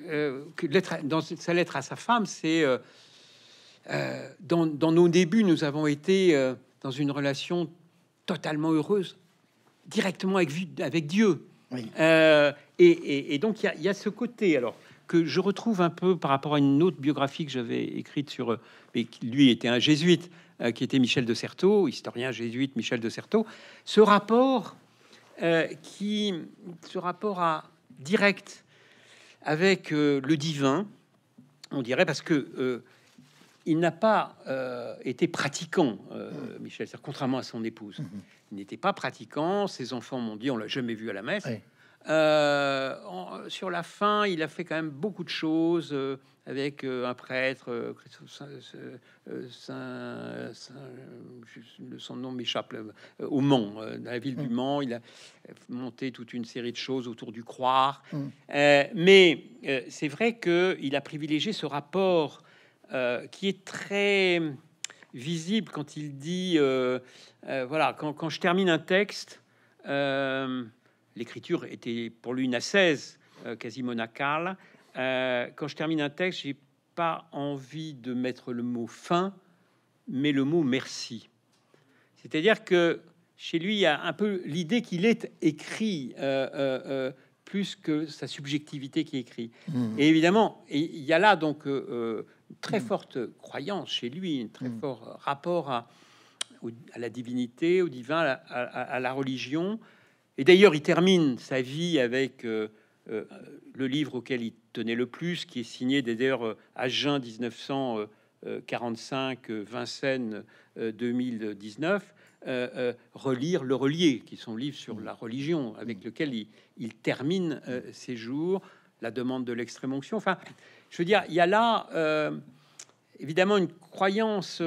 Speaker 2: que dans sa lettre à sa femme, c'est dans, nos débuts, nous avons été dans une relation totalement heureuse, directement avec, avec Dieu. et, et, donc il y, y, a ce côté alors que je retrouve un peu par rapport à une autre biographie que j'avais écrite sur, mais qui, lui était un jésuite, euh, qui était Michel de Certeau, historien jésuite Michel de Certeau. Ce rapport, euh, qui, ce rapport à, direct avec euh, le divin, on dirait, parce que il n'a pas été pratiquant, mm. Michel, contrairement à son épouse. Mm-hmm. Il n'était pas pratiquant, ses enfants m'ont dit, on l'a jamais vu à la messe. Euh, sur la fin, il a fait quand même beaucoup de choses euh, avec euh, un prêtre, Saint, son nom m'échappe, au Mans, dans la ville du mm. Mans. Il a monté toute une série de choses autour du croire. Mm. mais c'est vrai qu'il a privilégié ce rapport qui est très visible quand il dit voilà, quand, je termine un texte l'écriture était pour lui une assaise euh, quasi monacale. Euh, quand je termine un texte, j'ai pas envie de mettre le mot fin, mais le mot merci. C'est-à-dire que chez lui, il y a un peu l'idée qu'il est écrit euh, plus que sa subjectivité qui écrit. Mmh. Et évidemment, il y a là donc une très mmh. forte croyance chez lui, un très mmh. fort rapport à, la divinité, au divin, à la religion. Et d'ailleurs, il termine sa vie avec euh, euh, le livre auquel il tenait le plus, qui est signé d'ailleurs euh, à juin 1945, Vincennes 2019, relire Le Relier, qui est son livre sur la religion, avec mm. lequel il, il termine ses jours, la demande de l'extrême onction. Enfin, je veux dire, il y a là évidemment une croyance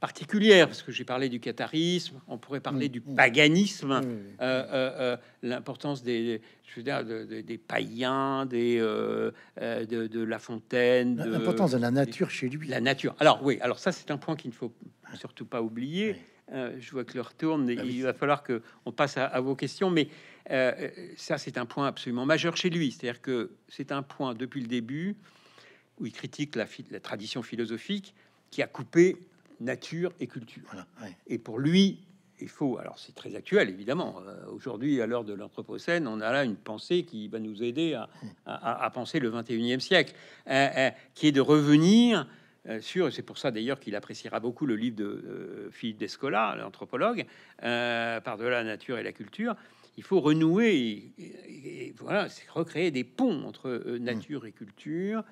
Speaker 2: particulière, parce que j'ai parlé du catharisme, on pourrait parler mm. du
Speaker 1: paganisme, mm. euh,
Speaker 2: euh, euh, l'importance des, je des païens, des, de, la fontaine. L'importance de
Speaker 1: la nature chez lui. La
Speaker 2: nature. Alors oui, alors ça c'est un point qu'il ne faut surtout pas oublier. je vois que le tourne, ah il va falloir que on passe à, vos questions, mais ça c'est un point absolument majeur chez lui. C'est-à-dire que c'est un point depuis le début où il critique la, la tradition philosophique qui a coupé nature et culture. Et pour lui, il faut, alors c'est très actuel évidemment, euh, aujourd'hui à l'heure de l'Anthropocène, on a là une pensée qui va nous aider à, penser le 21e siècle, euh, euh, qui est de revenir sur, c'est pour ça d'ailleurs qu'il appréciera beaucoup le livre de Philippe Descola, l'anthropologue, Par-delà la nature et la culture, il faut renouer, et, voilà, c'est recréer des ponts entre mmh. nature et culture.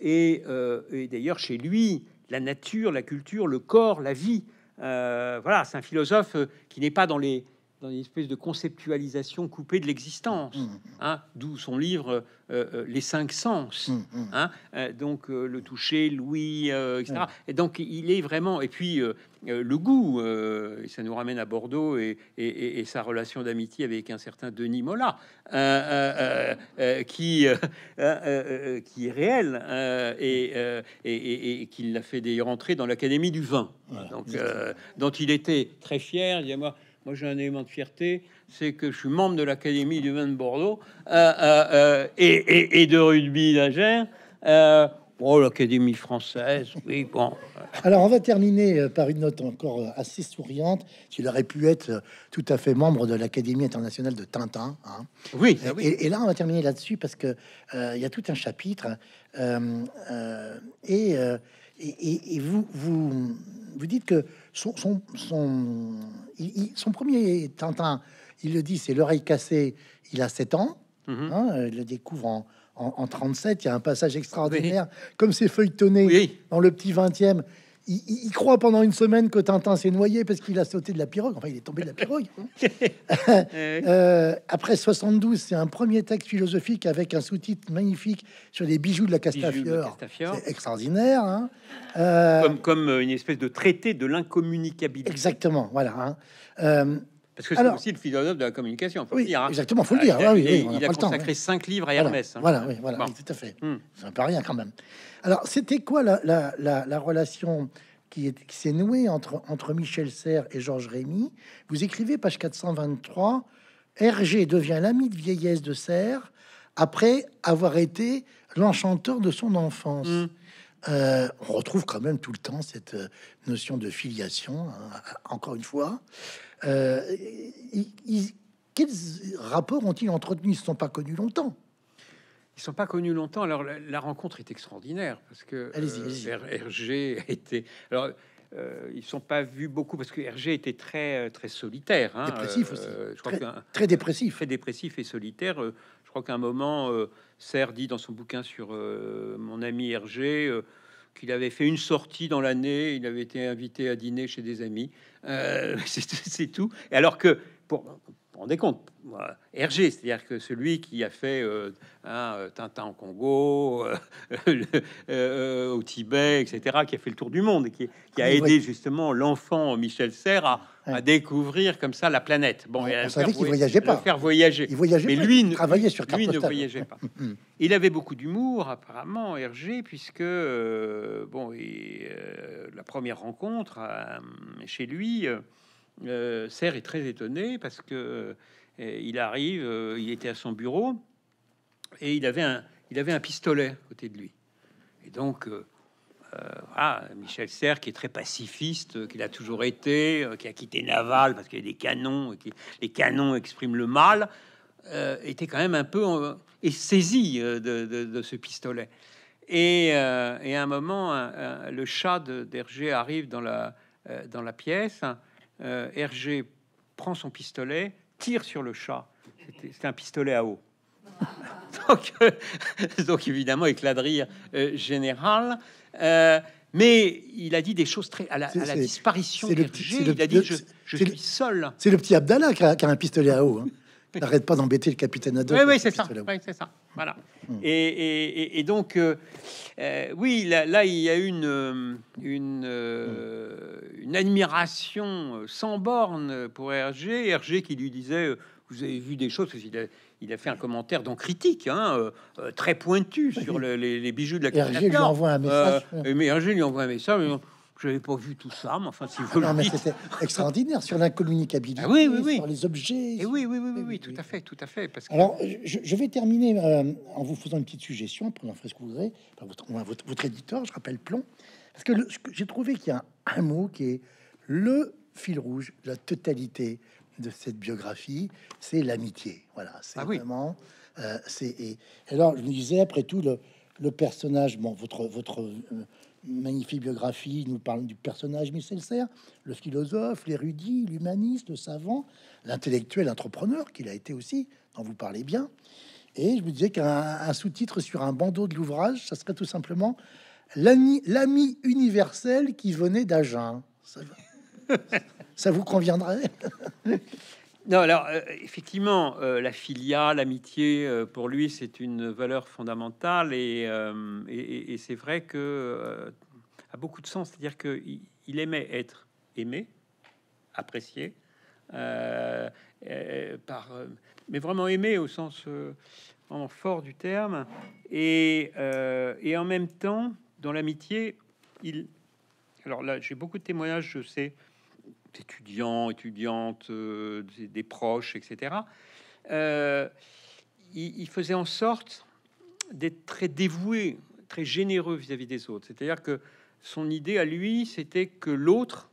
Speaker 2: Et, et d'ailleurs, chez lui, la nature, la culture, le corps, la vie. Euh, voilà, c'est un philosophe euh, qui n'est pas dans les dans une espèce de conceptualisation coupée de l'existence, mm, mm, mm. Hein, d'où son livre euh, euh, Les cinq sens, hein, euh, donc le toucher, l'ouïe, etc. Et donc il est vraiment, et puis le goût, et ça nous ramène à Bordeaux et, sa relation d'amitié avec un certain Denis Mola, qui, qui est réel et, qui l'a fait d'ailleurs entrer dans l'Académie du vin, donc, dont il était très fier. Il y a moi moi, j'ai un élément de fierté, c'est que je suis membre de l'Académie du vin de Bordeaux euh, euh, euh, et, de rugby d'Agère. Euh, oh, l'Académie française, oui, bon.
Speaker 1: Alors, on va terminer par une note encore assez souriante. Il aurait pu être tout à fait membre de l'Académie internationale de Tintin. Hein. Oui, Et, là, on va terminer là-dessus parce que il y a tout un chapitre. et, vous, vous, vous dites que son, son, premier Tintin, il le dit, c'est l'oreille cassée, il a 7 ans, mhm. hein, il le découvre en, en, 37, il y a un passage extraordinaire, comme ces feuilletonné dans le petit 20e, il, croit pendant une semaine que Tintin s'est noyé parce qu'il a sauté de la pirogue. Enfin, il est tombé de la pirogue. Euh, euh, après 72, c'est un premier texte philosophique avec un sous-titre magnifique sur les bijoux de la Castafiore. C'est extraordinaire. Hein. Euh,
Speaker 2: comme, une espèce de traité de l'incommunicabilité.
Speaker 1: Exactement, voilà. Hein.
Speaker 2: Parce que c'est aussi le philosophe de la communication. Faut dire, hein. exactement, faut le dire. Euh, ah oui, il, a, consacré hein. cinq livres à Hermès. Hein. Voilà, oui, voilà
Speaker 1: tout à fait. Hmm. Ça C'est pas rien quand même. Alors, c'était quoi la, relation qui s'est nouée entre, entre Michel Serres et Georges Rémy Vous écrivez, page 423, Hergé devient l'ami de vieillesse de Serres après avoir été l'enchanteur de son enfance. Hmm. Euh, on retrouve quand même tout le temps cette euh, notion de filiation, encore une fois. Euh, quels rapports ont-ils entretenus Ils ne sont pas connus longtemps.
Speaker 2: Ils ne sont pas connus longtemps. Alors, la, rencontre est extraordinaire parce que Hergé euh, était. Alors, euh, ils ne sont pas vus beaucoup parce que Hergé était très, très solitaire. Hein, dépressif aussi. très, très, dépressif. Très dépressif et solitaire. Je crois qu'à un moment, Serre dit dans son bouquin sur mon ami Hergé qu'il avait fait une sortie dans l'année. Il avait été invité à dîner chez des amis. Euh, c'est tout. Et alors que, pour, rendez compte, Hergé, c'est-à-dire que celui qui a fait euh, euh, Tintin au Congo, au Tibet, etc., qui a fait le tour du monde et qui, a aidé justement l'enfant Michel Serres à à découvrir comme ça la planète. Bon, on, savait qu'il voyageait pas. Faire voyager. Il voyageait Mais lui, il travaillait
Speaker 1: sur lui ne voyageait pas. Mm, mm, mm.
Speaker 2: il avait beaucoup d'humour apparemment, Hergé, puisque euh, bon, et, euh, la première rencontre euh, chez lui, Serre est très étonné parce que il arrive, il était à son bureau et il avait un, il avait un pistolet à côté de lui. Et donc euh, Michel Serres, qui est très pacifiste, euh, qui l'a toujours été, euh, qui a quitté Naval parce qu'il y a des canons, et les canons expriment le mal, était quand même un peu saisi de, ce pistolet. Et, à un moment, le chat d'Hergé arrive dans la, pièce. Hergé prend son pistolet, tire sur le chat. C'est un pistolet à eau. donc, donc évidemment, éclat de rire général. Euh, mais il a dit des choses très à la, disparition d'Hergé. Il a dit je, suis seul. C'est le
Speaker 1: petit Abdallah qui a, un pistolet à eau. Hein. N'arrête pas d'embêter le capitaine Haddock.
Speaker 2: Oui, c'est ça. ça. Voilà. Hmm. Et, donc, euh, euh, oui, là, il y a une une, une admiration sans borne pour Hergé. Hergé qui lui disait vous avez vu des choses, il a fait un commentaire donc critique, hein, euh, euh, très pointu sur les, bijoux de la euh, Hergé lui envoie un message. mais Hergé lui envoie un message. je n'avais pas vu tout ça, mais enfin, si ah c'était
Speaker 1: extraordinaire sur l'incommunicabilité, ah oui, oui, oui. sur les objets. Eh oui, oui, oui, oui,
Speaker 2: eh tout à fait, tout à fait. Parce que... Alors,
Speaker 1: je, vais terminer en vous faisant une petite suggestion, Pendant faire ce que votre, votre, votre, éditeur, je rappelle Plomb, parce que j'ai trouvé qu'il y a un, mot qui est le fil rouge, la totalité de cette biographie, c'est l'amitié. Voilà, c'est ah vraiment. Euh, c'est et alors je me disais après tout le, le personnage. Bon, votre votre euh, magnifique biographie nous parle du personnage Michel Serres, le philosophe, l'érudit, l'humaniste, le savant, l'intellectuel, entrepreneur qu'il a été aussi, dont vous parlez bien. Et je me disais qu'un sous-titre sur un bandeau de l'ouvrage, ça serait tout simplement l'ami universel qui venait d'Agen. ça vous conviendrait
Speaker 2: Non, alors euh, effectivement, euh, la filia, l'amitié, euh, pour lui, c'est une valeur fondamentale et, c'est vrai que a beaucoup de sens. C'est-à-dire qu'il aimait être aimé, apprécié, par, mais vraiment aimé au sens en fort du terme et, et en même temps, dans l'amitié, il. Alors là, j'ai beaucoup de témoignages, je sais étudiants, étudiantes, euh, des, proches, etc. Euh, il, faisait en sorte d'être très dévoué, très généreux vis-à-vis des autres. C'est-à-dire que son idée à lui, c'était que l'autre,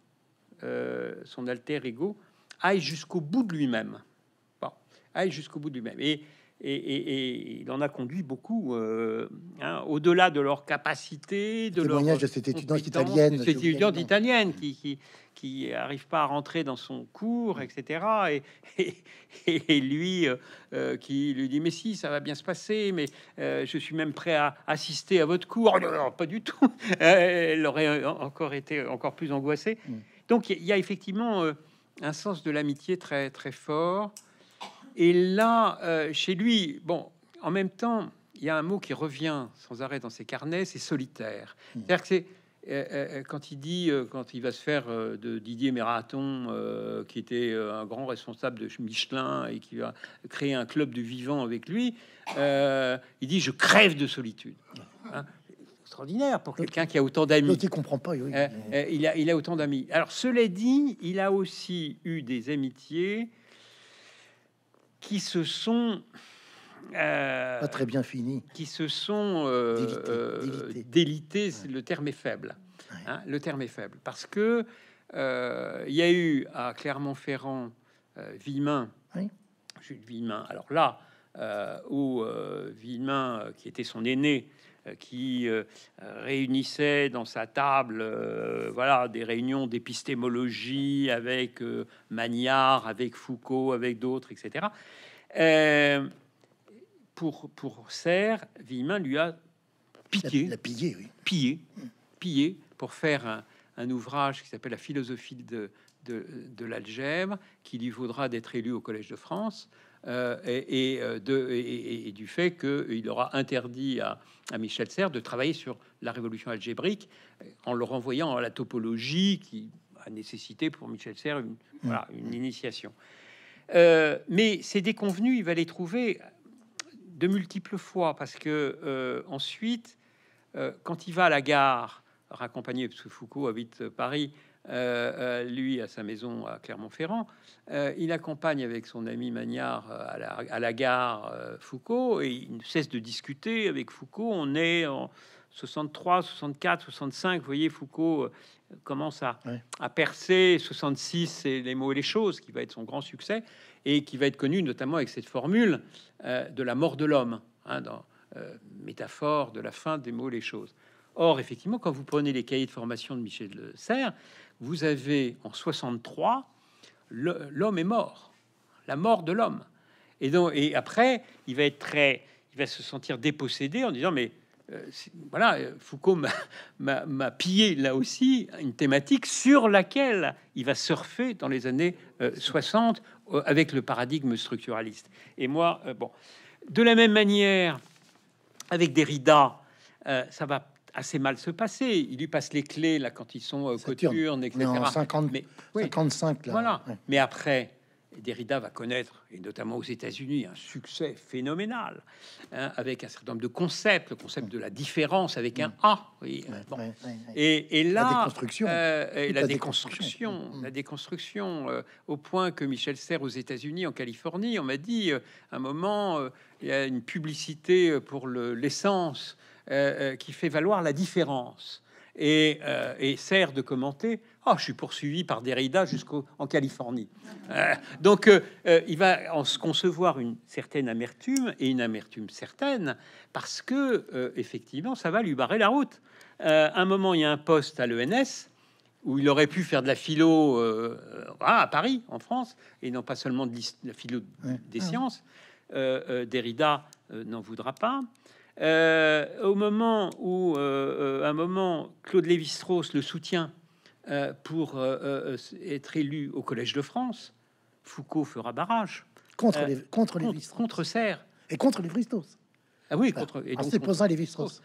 Speaker 2: euh, son alter ego, aille jusqu'au bout de lui-même. Bon, aille jusqu'au bout de lui-même. Et et, il en a conduit beaucoup euh, hein, au-delà de leur capacité, de leur de cette étudiante italienne, cette étudiante italienne qui, qui, arrive pas à rentrer dans son cours, etc. Et, lui euh, euh, qui lui dit mais si ça va bien se passer, mais je suis même prêt à assister à votre cours. non, pas du tout. Elle aurait encore été encore plus angoissée. Mm. Donc il y, a effectivement un sens de l'amitié très très fort. Et là, euh, chez lui, bon, en même temps, il y a un mot qui revient sans arrêt dans ses carnets, c'est solitaire. Hmm. cest que c'est euh, euh, quand il dit, quand il va se faire de Didier Mératon, qui était un grand responsable de Michelin et qui va créer un club de vivants avec lui, il dit je crève de solitude. Hein. extraordinaire pour quelqu'un qui
Speaker 1: a autant d'amis. Il comprend pas.
Speaker 2: il, a, il a autant d'amis. Alors, cela dit, il a aussi eu des amitiés qui se sont euh, pas très bien finis, qui se sont euh, délités. Euh, le terme est faible. Hein, le terme est faible parce que euh, il y a eu à Clermont-Ferrand, Villemin, oui. Jules Villemin. Alors là, où Villemin, qui était son aîné, euh, qui euh, réunissait dans sa table euh, voilà, des réunions d'épistémologie avec Magnard, avec Foucault, avec d'autres, etc. pour, pour Serre, Villemin lui a pillé, pillé, oui. pillé, pour faire un, ouvrage qui s'appelle La philosophie de l'algèbre, qui lui vaudra d'être élu au Collège de France. Euh, euh, et, du fait qu'il aura interdit à, Michel Serres de travailler sur la révolution algébrique euh, en le renvoyant à la topologie qui a nécessité pour Michel Serres une, initiation. mais ces déconvenus, il va les trouver de multiples fois parce que ensuite, quand il va à la gare, raccompagné, parce que Foucault habite Paris, euh, euh, lui à sa maison à Clermont-Ferrand. Euh, il accompagne avec son ami Magnard à la, gare Foucault et il ne cesse de discuter avec Foucault. On est en 63, 64, 65. Vous voyez, Foucault commence à, percer 66 et « les mots et les choses qui va être son grand succès et qui va être connu notamment avec cette formule de la mort de l'homme hein, dans métaphore de la fin des mots et les choses. Or, effectivement, quand vous prenez les cahiers de formation de Michel Serres, vous avez en 63 l'homme est mort, la mort de l'homme. Et donc, et après, il va être très, il va se sentir dépossédé en disant mais euh, voilà, Foucault m'a pillé là aussi une thématique sur laquelle il va surfer dans les années 60 euh, avec le paradigme structuraliste. Et moi, euh, bon, de la même manière, avec Derrida, ça va assez mal se passer. Il lui passe les clés là quand ils sont euh, coturnes, etc. En 50,
Speaker 1: mais, 55 là. Voilà.
Speaker 2: Mais après, Derrida va connaître, et notamment aux États-Unis, un succès phénoménal hein, avec un certain nombre de concepts, le concept de la différence avec un A. et, là, la déconstruction, et mm. la, déconstruction, la euh, déconstruction, au point que Michel Serres aux États-Unis, en Californie, on m'a dit euh, à un moment, euh, il y a une publicité pour l'essence. Euh, euh, qui fait valoir la différence et, euh, sert de commenter. Oh, je suis poursuivi par Derrida jusqu'en Californie. donc, il va en se concevoir une certaine amertume et une amertume certaine parce que, effectivement, ça va lui barrer la route. un moment, il y a un poste à l'ENS où il aurait pu faire de la philo à Paris, en France, et non pas seulement de la philo des ah sciences. Derrida n'en voudra pas. Euh, au moment où, à euh, euh, un moment, Claude Lévi-Strauss le soutient pour être élu au Collège de France, Foucault fera barrage contre les, contre les contre, et contre les strauss Ah oui, contre. et ah, donc, en Lévi-Strauss.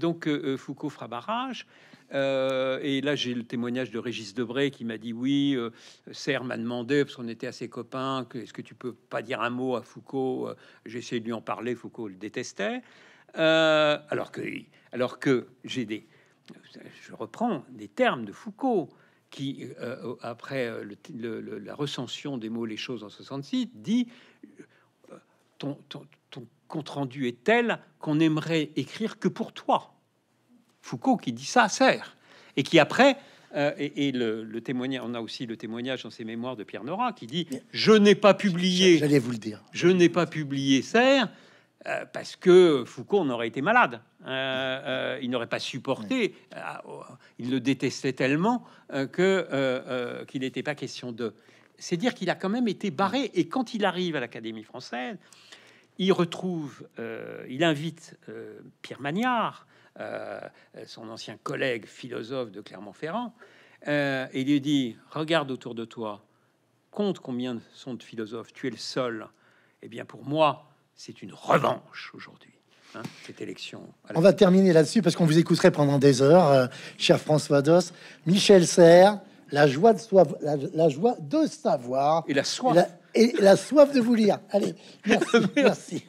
Speaker 2: donc Foucault fera barrage. Euh, et là, j'ai le témoignage de Régis Debray qui m'a dit Oui, euh, Serre m'a demandé, parce qu'on était assez copains, est-ce que tu peux pas dire un mot à Foucault euh, J'ai essayé de lui en parler, Foucault le détestait. Euh, alors que, alors que j'ai des, je reprends des termes de Foucault qui, après la recension des mots Les choses en 66, dit ton, ton compte rendu est tel qu'on aimerait écrire que pour toi. Foucault qui dit ça, sert. et qui après, euh, et, le, témoignage, on a aussi le témoignage dans ses mémoires de Pierre Nora qui dit Je n'ai pas publié, j'allais vous le dire, je n'ai pas publié Serre. Euh, parce que Foucault en aurait été malade. Hein, euh, il n'aurait pas supporté. il le détestait tellement que qu'il n'était pas question de. C'est dire qu'il a quand même été barré. Et quand il arrive à l'Académie française, il retrouve, il invite Pierre Magnard, euh, son ancien collègue philosophe de Clermont-Ferrand, euh, il lui dit Regarde autour de toi, compte combien sont de philosophes, tu es le seul. Eh bien, pour moi, c'est une revanche aujourd'hui. Hein, cette élection. On va
Speaker 1: terminer là-dessus parce qu'on vous écouterait pendant des heures, euh, cher François Doss, Michel Serres, la joie de, la, joie de savoir. Et la soif. de vous lire. Allez, merci.